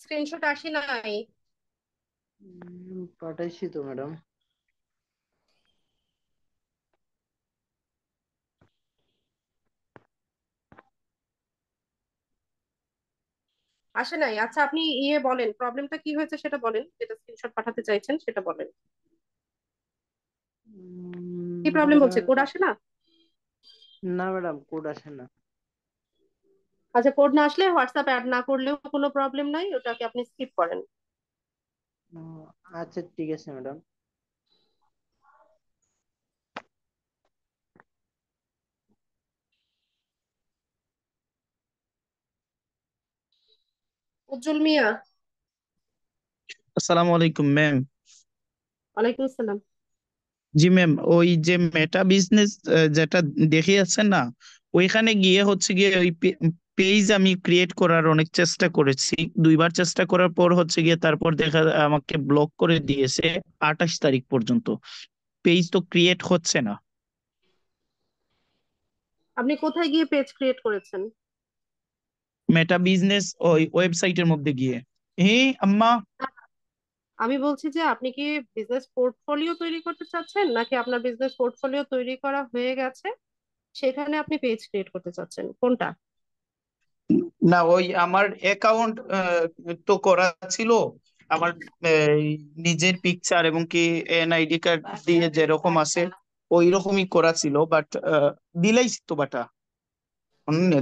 স্ক্রিনশট আসে নাই পাঠাইছি তো ম্যাডাম আসে নাই আচ্ছা আপনি ইয়ে বলেন প্রবলেমটা কি হয়েছে সেটা বলেন যেটা স্ক্রিনশট পাঠাতে চাইছেন সেটা বলেন কি প্রবলেম হচ্ছে কোড আসে না না ম্যাডাম কোড আসে না আচ্ছা কোড না আসলে হোয়াটসঅ্যাপ অ্যাড না করলেও কোনো প্রবলেম নাই ওটাকে আপনি স্কিপ করেন আচ্ছা ঠিক আছে ম্যাডাম উজ্জ্বল মিয়া আসসালামু আলাইকুম ম্যাম ওয়ালাইকুম আসসালাম জি ম্যাম ওই যে মেটা বিজনেস যেটা দেখিয়েছেন না ওইখানে গিয়ে হচ্ছে গিয়ে ওই পেজ আমি ক্রিয়েট করার অনেক চেষ্টা করেছি দুইবার চেষ্টা করার পর হচ্ছে গিয়ে তারপর দেখা আমাকে ব্লক করে দিয়েছে আঠাশ তারিখ পর্যন্ত পেজ তো ক্রিয়েট হচ্ছে না আপনি কোথায় গিয়ে পেজ ক্রিয়েট করেছেন মেটা বিজনেস ওই ওয়েবসাইটের মধ্যে গিয়ে হে আম্মা আমি বলছি যে আপনি কি বিজনেস পোর্টফোলিও তৈরি করতে চাচ্ছেন নাকি আপনার বিজনেস পোর্টফোলিও তৈরি করা হয়ে গেছে সেখানে আপনি পেজ ক্রিয়েট করতে চাচ্ছেন কোনটা না ওই আমার অ্যাকাউন্ট তো করা ছিল আমার নিজের পিকচার এবং কি এনআইডি কার্ড দিয়ে যেরকম আছে ওই রকমই করা ছিল বাট দিলেই তো বাটা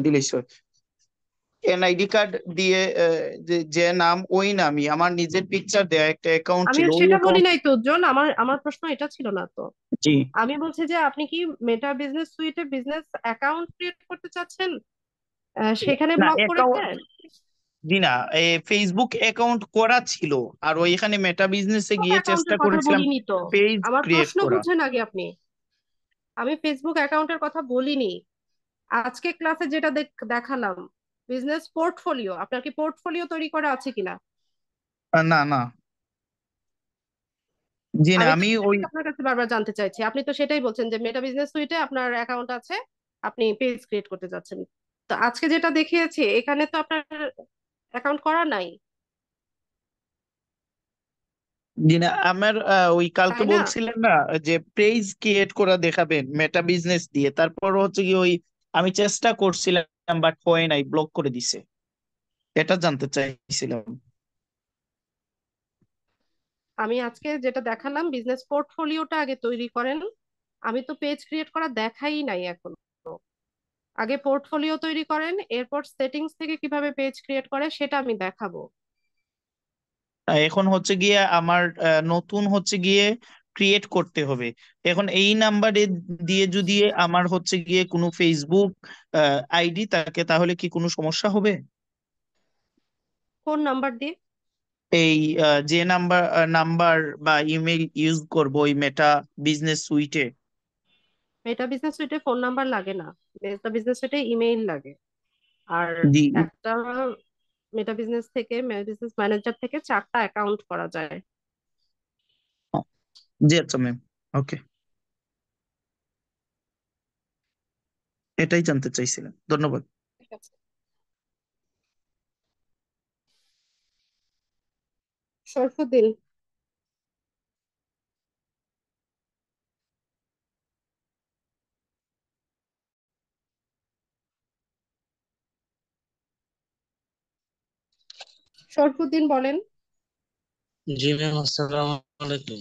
দিলেই এনআইডি কার্ড দিয়ে যে নাম ওই নামই আমার নিজের পিকচার দেয়া একটা অ্যাকাউন্ট ছিল আমি সেটা বলি নাই তো জন আমার আমার প্রশ্ন এটা ছিল না তো জি আমি বলছি যে আপনি কি মেটা বিজনেস সুইটে বিজনেস অ্যাকাউন্ট ক্রিয়েট করতে চাচ্ছেন সেখানে ব্লক করে দেন জি না ফেসবুক অ্যাকাউন্ট করা ছিল আর ওইখানে মেটা বিজনেসে গিয়ে চেষ্টা করেছিলাম পেজ আমার ক্রিয়েট প্রশ্ন করা বুঝেন আগে আপনি আমি ফেসবুক অ্যাকাউন্টের কথা বলিনি আজকে ক্লাসে যেটা দেখালাম বিজনেস পোর্টফোলিও আপনার কি পোর্টফোলিও তৈরি করা আছে কিনা না না জি না আমি ওই আপনার কাছে বারবার জানতে চাইছি আপনি তো সেটাই বলছেন যে মেটা বিজনেস সুইটে আপনার অ্যাকাউন্ট আছে আপনি পেজ ক্রিয়েট করতে যাচ্ছেন তো আজকে যেটা দেখিয়েছি এখানে তো আপনার অ্যাকাউন্ট করা নাই জি না আমার ওই কালকে তাই না? বলছিলেন না যে পেজ ক্রিয়েট করা দেখাবেন মেটা বিজনেস দিয়ে তারপর হচ্ছে কি ওই আমি চেষ্টা করছিলাম নাম্বার হয় নাই ব্লক করে দিছে এটা জানতে চাইছিলাম আমি আজকে যেটা দেখালাম বিজনেস পোর্টফোলিওটা আগে তৈরি করেন আমি তো পেজ ক্রিয়েট করা দেখাই নাই এখন আগে পোর্টফোলিও তৈরি করেন এরপর সেটিংস থেকে কিভাবে পেজ ক্রিয়েট করে সেটা আমি দেখাবো এখন হচ্ছে গিয়ে আমার নতুন হচ্ছে গিয়ে ক্রিয়েট করতে হবে এখন এই নাম্বারে দিয়ে যদি আমার হচ্ছে গিয়ে কোনো ফেসবুক আইডি থাকে তাহলে কি কোনো সমস্যা হবে কোন নাম্বার দিয়ে এই যে নাম্বার নাম্বার বা ইমেল ইউজ করব ওই মেটা বিজনেস সুইটে মেটা বিজনেস সুইটে ফোন নাম্বার লাগে না মেটা বিজনেস সুইটে ইমেইল লাগে আর একটা মেটা বিজনেস থেকে মেটা বিজনেস ম্যানেজার থেকে চারটা অ্যাকাউন্ট করা যায় জি আচ্ছা ম্যাম ওকে এটাই জানতে চাইছিলাম ধন্যবাদ শরফুদ্দিন শরফুদ্দিন বলেন জি ম্যাম আসসালামু আলাইকুম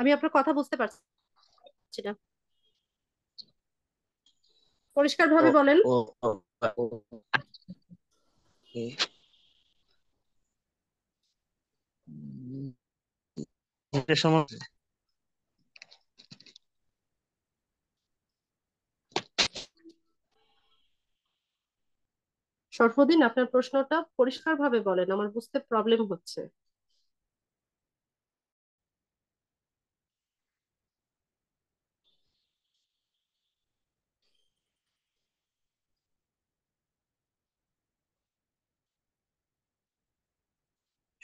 আমি আপনার কথা বুঝতে পারছি না পরিষ্কার ভাবে বলেন সর্বদিন আপনার প্রশ্নটা পরিষ্কারভাবে বলেন আমার বুঝতে প্রবলেম হচ্ছে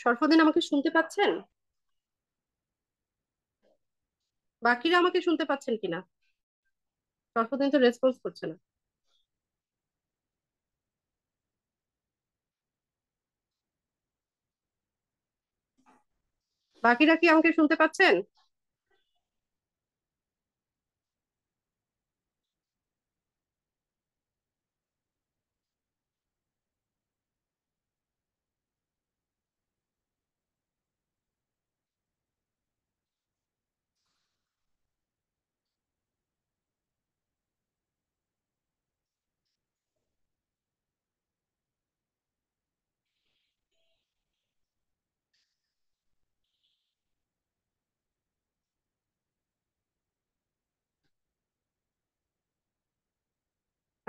সরফদিন আমাকে শুনতে পাচ্ছেন বাকিরা আমাকে শুনতে পাচ্ছেন কিনা সরফদিন তো রেসপন্স করছে না বাকিরা কি আমাকে শুনতে পাচ্ছেন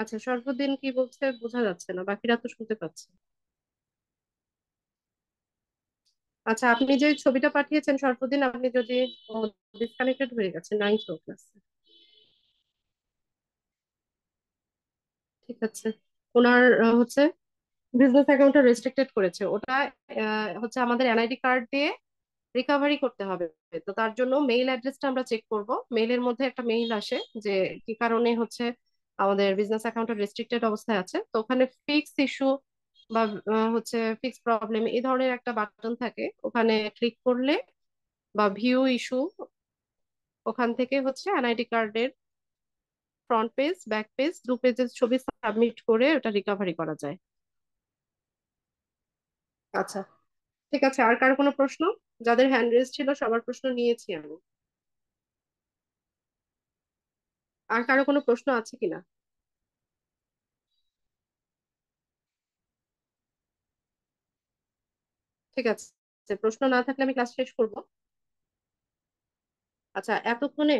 আচ্ছা সর্বদিন কি বলছে বোঝা যাচ্ছে না বাকিরা তো শুনতে পাচ্ছে আচ্ছা আপনি যে ছবিটা পাঠিয়েছেন সর্বদিন আপনি যদি ডিসকানেক্টেড হয়ে গেছে নাই শো ক্লাসে ঠিক আছে ওনার হচ্ছে বিজনেস অ্যাকাউন্টটা রেস্ট্রিক্টেড করেছে ওটা হচ্ছে আমাদের এনআইডি কার্ড দিয়ে রিকভারি করতে হবে তো তার জন্য মেইল অ্যাড্রেসটা আমরা চেক করব মেইলের মধ্যে একটা মেইল আসে যে কি কারণে হচ্ছে আমাদের বিজনেস অ্যাকাউন্টের রেস্ট্রিক্টেড অবস্থায় আছে তো ওখানে ফিক্স ইস্যু বা হচ্ছে ফিক্স প্রবলেম এই ধরনের একটা বাটন থাকে ওখানে ক্লিক করলে বা ভিউ ইস্যু ওখান থেকে হচ্ছে এনআইডি কার্ডের ফ্রন্ট পেজ ব্যাক পেজ দু পেজের ছবি সাবমিট করে ওটা রিকভারি করা যায় আচ্ছা ঠিক আছে আর কার কোনো প্রশ্ন যাদের হ্যান্ড রেজ ছিল সবার প্রশ্ন নিয়েছি আমি আর কারো কোনো প্রশ্ন আছে কিনা ঠিক আছে প্রশ্ন না থাকলে আমি ক্লাস শেষ করব আচ্ছা এতক্ষণে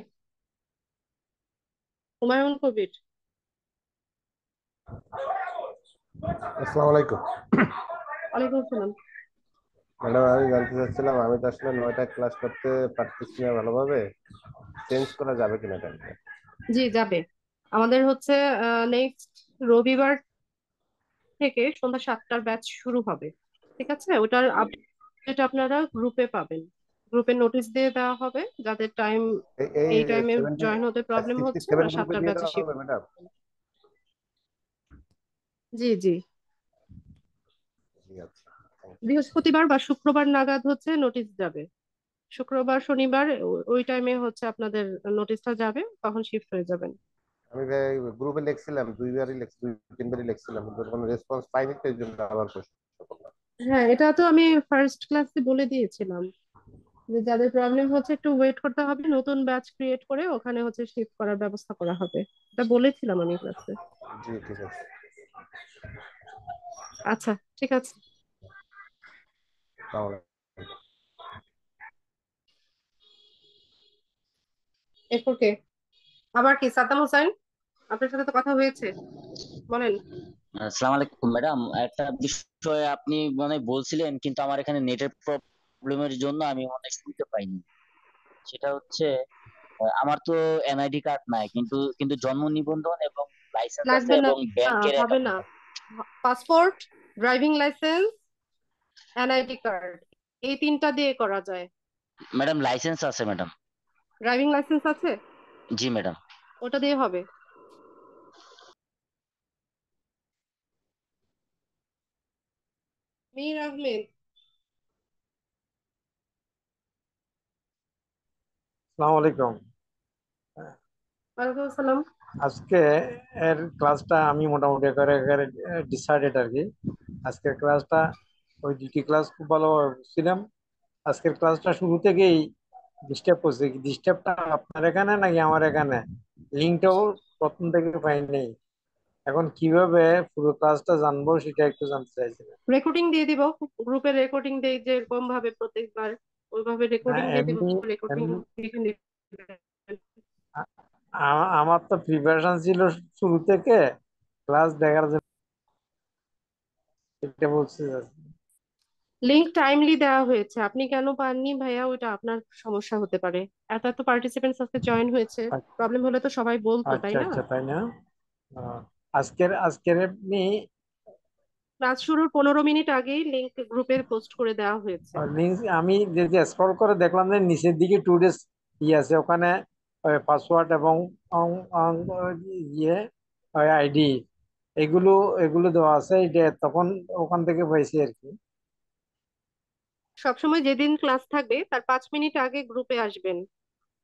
হুমায়ুন কবির ওয়ালাইকুম আসসালাম আমি জানতে চাচ্ছিলাম আমি তো আসলে নয়টা ক্লাস করতে পারতেছি না ভালোভাবে চেঞ্জ করা যাবে কিনা টাইমটা জি যাবে আমাদের হচ্ছে নেক্সট রবিবার থেকে সন্ধ্যা সাতটার ব্যাচ শুরু হবে ঠিক আছে ওটার আপডেট আপনারা গ্রুপে পাবেন গ্রুপে নোটিশ দিয়ে দেওয়া হবে যাদের টাইম এই টাইমে জয়েন হতে প্রবলেম হচ্ছে ওরা সাতটার ব্যাচে জি জি আচ্ছা। বৃহস্পতিবার বা শুক্রবার নাগাদ হচ্ছে নোটিশ যাবে শুক্রবার শনিবার ওই টাইমে হচ্ছে আপনাদের নোটিশটা যাবে তখন শিফট হয়ে যাবেন আমি গ্রুপে লিখছিলাম দুইবারই লিখছি দুই তিনবারই লিখছিলাম কিন্তু কোনো রেসপন্স পাইনি তো জন্য আবার হ্যাঁ এটা তো আমি ফার্স্ট ক্লাসে বলে দিয়েছিলাম যে যাদের প্রবলেম হচ্ছে একটু ওয়েট করতে হবে নতুন ব্যাচ ক্রিয়েট করে ওখানে হচ্ছে শিফট করার ব্যবস্থা করা হবে এটা বলেছিলাম আমি ক্লাসে জি ঠিক আছে আচ্ছা ঠিক আছে এরপর কে আবার কি সাদ্দাম হোসেন আপনার সাথে তো কথা হয়েছে বলেন আলাইকুম ম্যাডাম একটা বিষয়ে আপনি মানে বলছিলেন কিন্তু আমার এখানে নেটের প্রবলেমের জন্য আমি অনেক শুনতে পাইনি সেটা হচ্ছে আমার তো এনআইডি কার্ড নাই কিন্তু কিন্তু জন্ম নিবন্ধন এবং লাইসেন্স আছে এবং ব্যাংকের হ্যাঁ, হবে না passport driving licence NID card এই তিনটা দিয়ে করা যায় ম্যাডাম লাইসেন্স আছে ম্যাডাম ড্রাইভিং লাইসেন্স আছে জি ম্যাডাম ওটা দিয়ে হবে মীর আহমেদ আসসালামু আলাইকুম ওয়ালাইকুম আসসালাম আজকে এর ক্লাসটা আমি মোটামুটি করে ডিসাইডেড আর কি আজকের ক্লাসটা ওই দুটি ক্লাস খুব ভালো ছিলাম আজকের ক্লাসটা শুরু থেকেই ডিস্টার্ব করছে কি ডিস্টার্বটা আপনার এখানে নাকি আমার এখানে লিঙ্কটাও প্রথম থেকে পাইনি এখন কিভাবে পুরো ক্লাসটা জানবো সেটা একটু জানতে চাইছিলাম রেকর্ডিং দিয়ে দিব গ্রুপে রেকর্ডিং দেই এরকম ভাবে প্রত্যেকবার ওইভাবে রেকর্ডিং দিয়ে দিব হ্যাঁ, আমার তো প্রিপারেশন ছিল শুরু থেকে ক্লাস দেখার জন্য এটা বলছি লিঙ্ক টাইমলি দেওয়া হয়েছে আপনি কেন পাননি ভাইয়া ওটা আপনার সমস্যা হতে পারে এত এত পার্টিসিপেন্টস আজকে জয়েন হয়েছে প্রবলেম আচ্ছা। হলে তো সবাই বলতো তাই আচ্ছা, না আচ্ছা তাই না আজকের আজকের আপনি ক্লাস শুরুর পনেরো মিনিট আগেই লিঙ্ক গ্রুপের পোস্ট করে দেওয়া হয়েছে আমি যে যে স্ক্রল করে দেখলাম যে নিচের দিকে টু ইয়ে আছে ওখানে পাসওয়ার্ড এবং ইয়ে আইডি এগুলো এগুলো দেওয়া আছে এটা তখন ওখান থেকে পাইছি আর কি সবসময় যেদিন ক্লাস থাকবে তার পাঁচ মিনিট আগে গ্রুপে আসবেন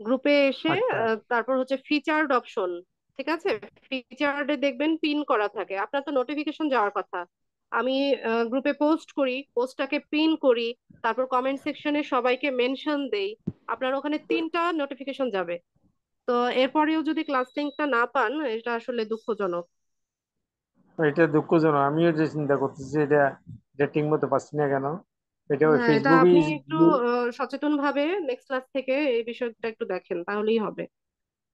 গ্রুপে এসে আচ্ছা, আচ্ছা। তারপর হচ্ছে ফিচার্ড অপশন ঠিক আছে ফিচার্ডে দেখবেন পিন করা থাকে আপনার তো নোটিফিকেশন যাওয়ার কথা আমি গ্রুপে পোস্ট করি পোস্টটাকে পিন করি তারপর কমেন্ট সেকশনে সবাইকে মেনশন দেই আপনার ওখানে তিনটা নোটিফিকেশন যাবে তো এরপরেও যদি ক্লাস লিংকটা না পান এটা আসলে দুঃখজনক এটা দুঃখজনক আমিও যে চিন্তা করতেছি এটা ঠিক মতো পাচ্ছি না কেন এটা হ্যাঁ, আপনি একটু সচেতন ভাবে নেক্সট ক্লাস থেকে এই বিষয়টা একটু দেখেন তাহলেই হবে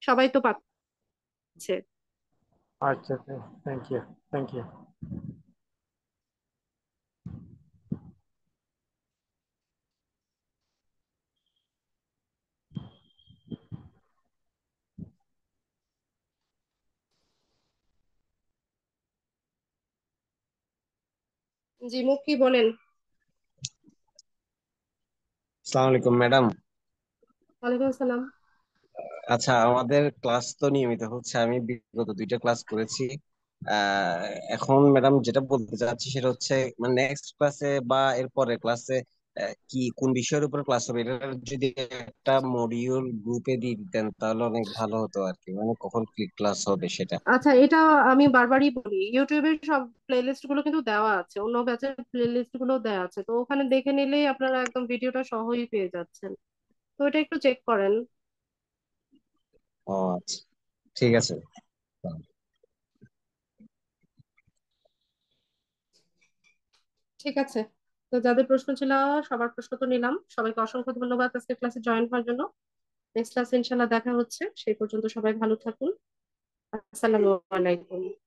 সবাই তো পাচ্ছে আচ্ছা থ্যাংক ইউ থ্যাংক ইউ জি মুখ কি বলেন আসসালামু আলাইকুম ম্যাডাম ওয়ালাইকুম আসসালাম আচ্ছা আমাদের ক্লাস তো নিয়মিত হচ্ছে আমি বিগত দুইটা ক্লাস করেছি এখন ম্যাডাম যেটা বলতে চাচ্ছি সেটা হচ্ছে মানে নেক্সট ক্লাসে বা এর পরের ক্লাসে কি কোন বিষয়ের উপর ক্লাস হবে এটার যদি একটা মডিউল গ্রুপে দিয়ে দিতেন তাহলে অনেক ভালো হতো আর কি মানে কখন ক্লিক ক্লাস হবে সেটা আচ্ছা এটা আমি বারবারই বলি ইউটিউবে সব প্লেলিস্ট গুলো কিন্তু দেওয়া আছে অন্য ব্যাচের প্লেলিস্ট গুলো দেওয়া আছে তো ওখানে দেখে নিলেই আপনারা একদম ভিডিওটা সহই পেয়ে যাচ্ছেন তো এটা একটু চেক করেন ও আচ্ছা ঠিক আছে ঠিক আছে তো যাদের প্রশ্ন ছিল সবার প্রশ্ন তো নিলাম সবাইকে অসংখ্য ধন্যবাদ আজকে ক্লাসে জয়েন হওয়ার জন্য নেক্সট ক্লাসে ইনশাল্লাহ দেখা হচ্ছে সেই পর্যন্ত সবাই ভালো থাকুন আসসালামু আলাইকুম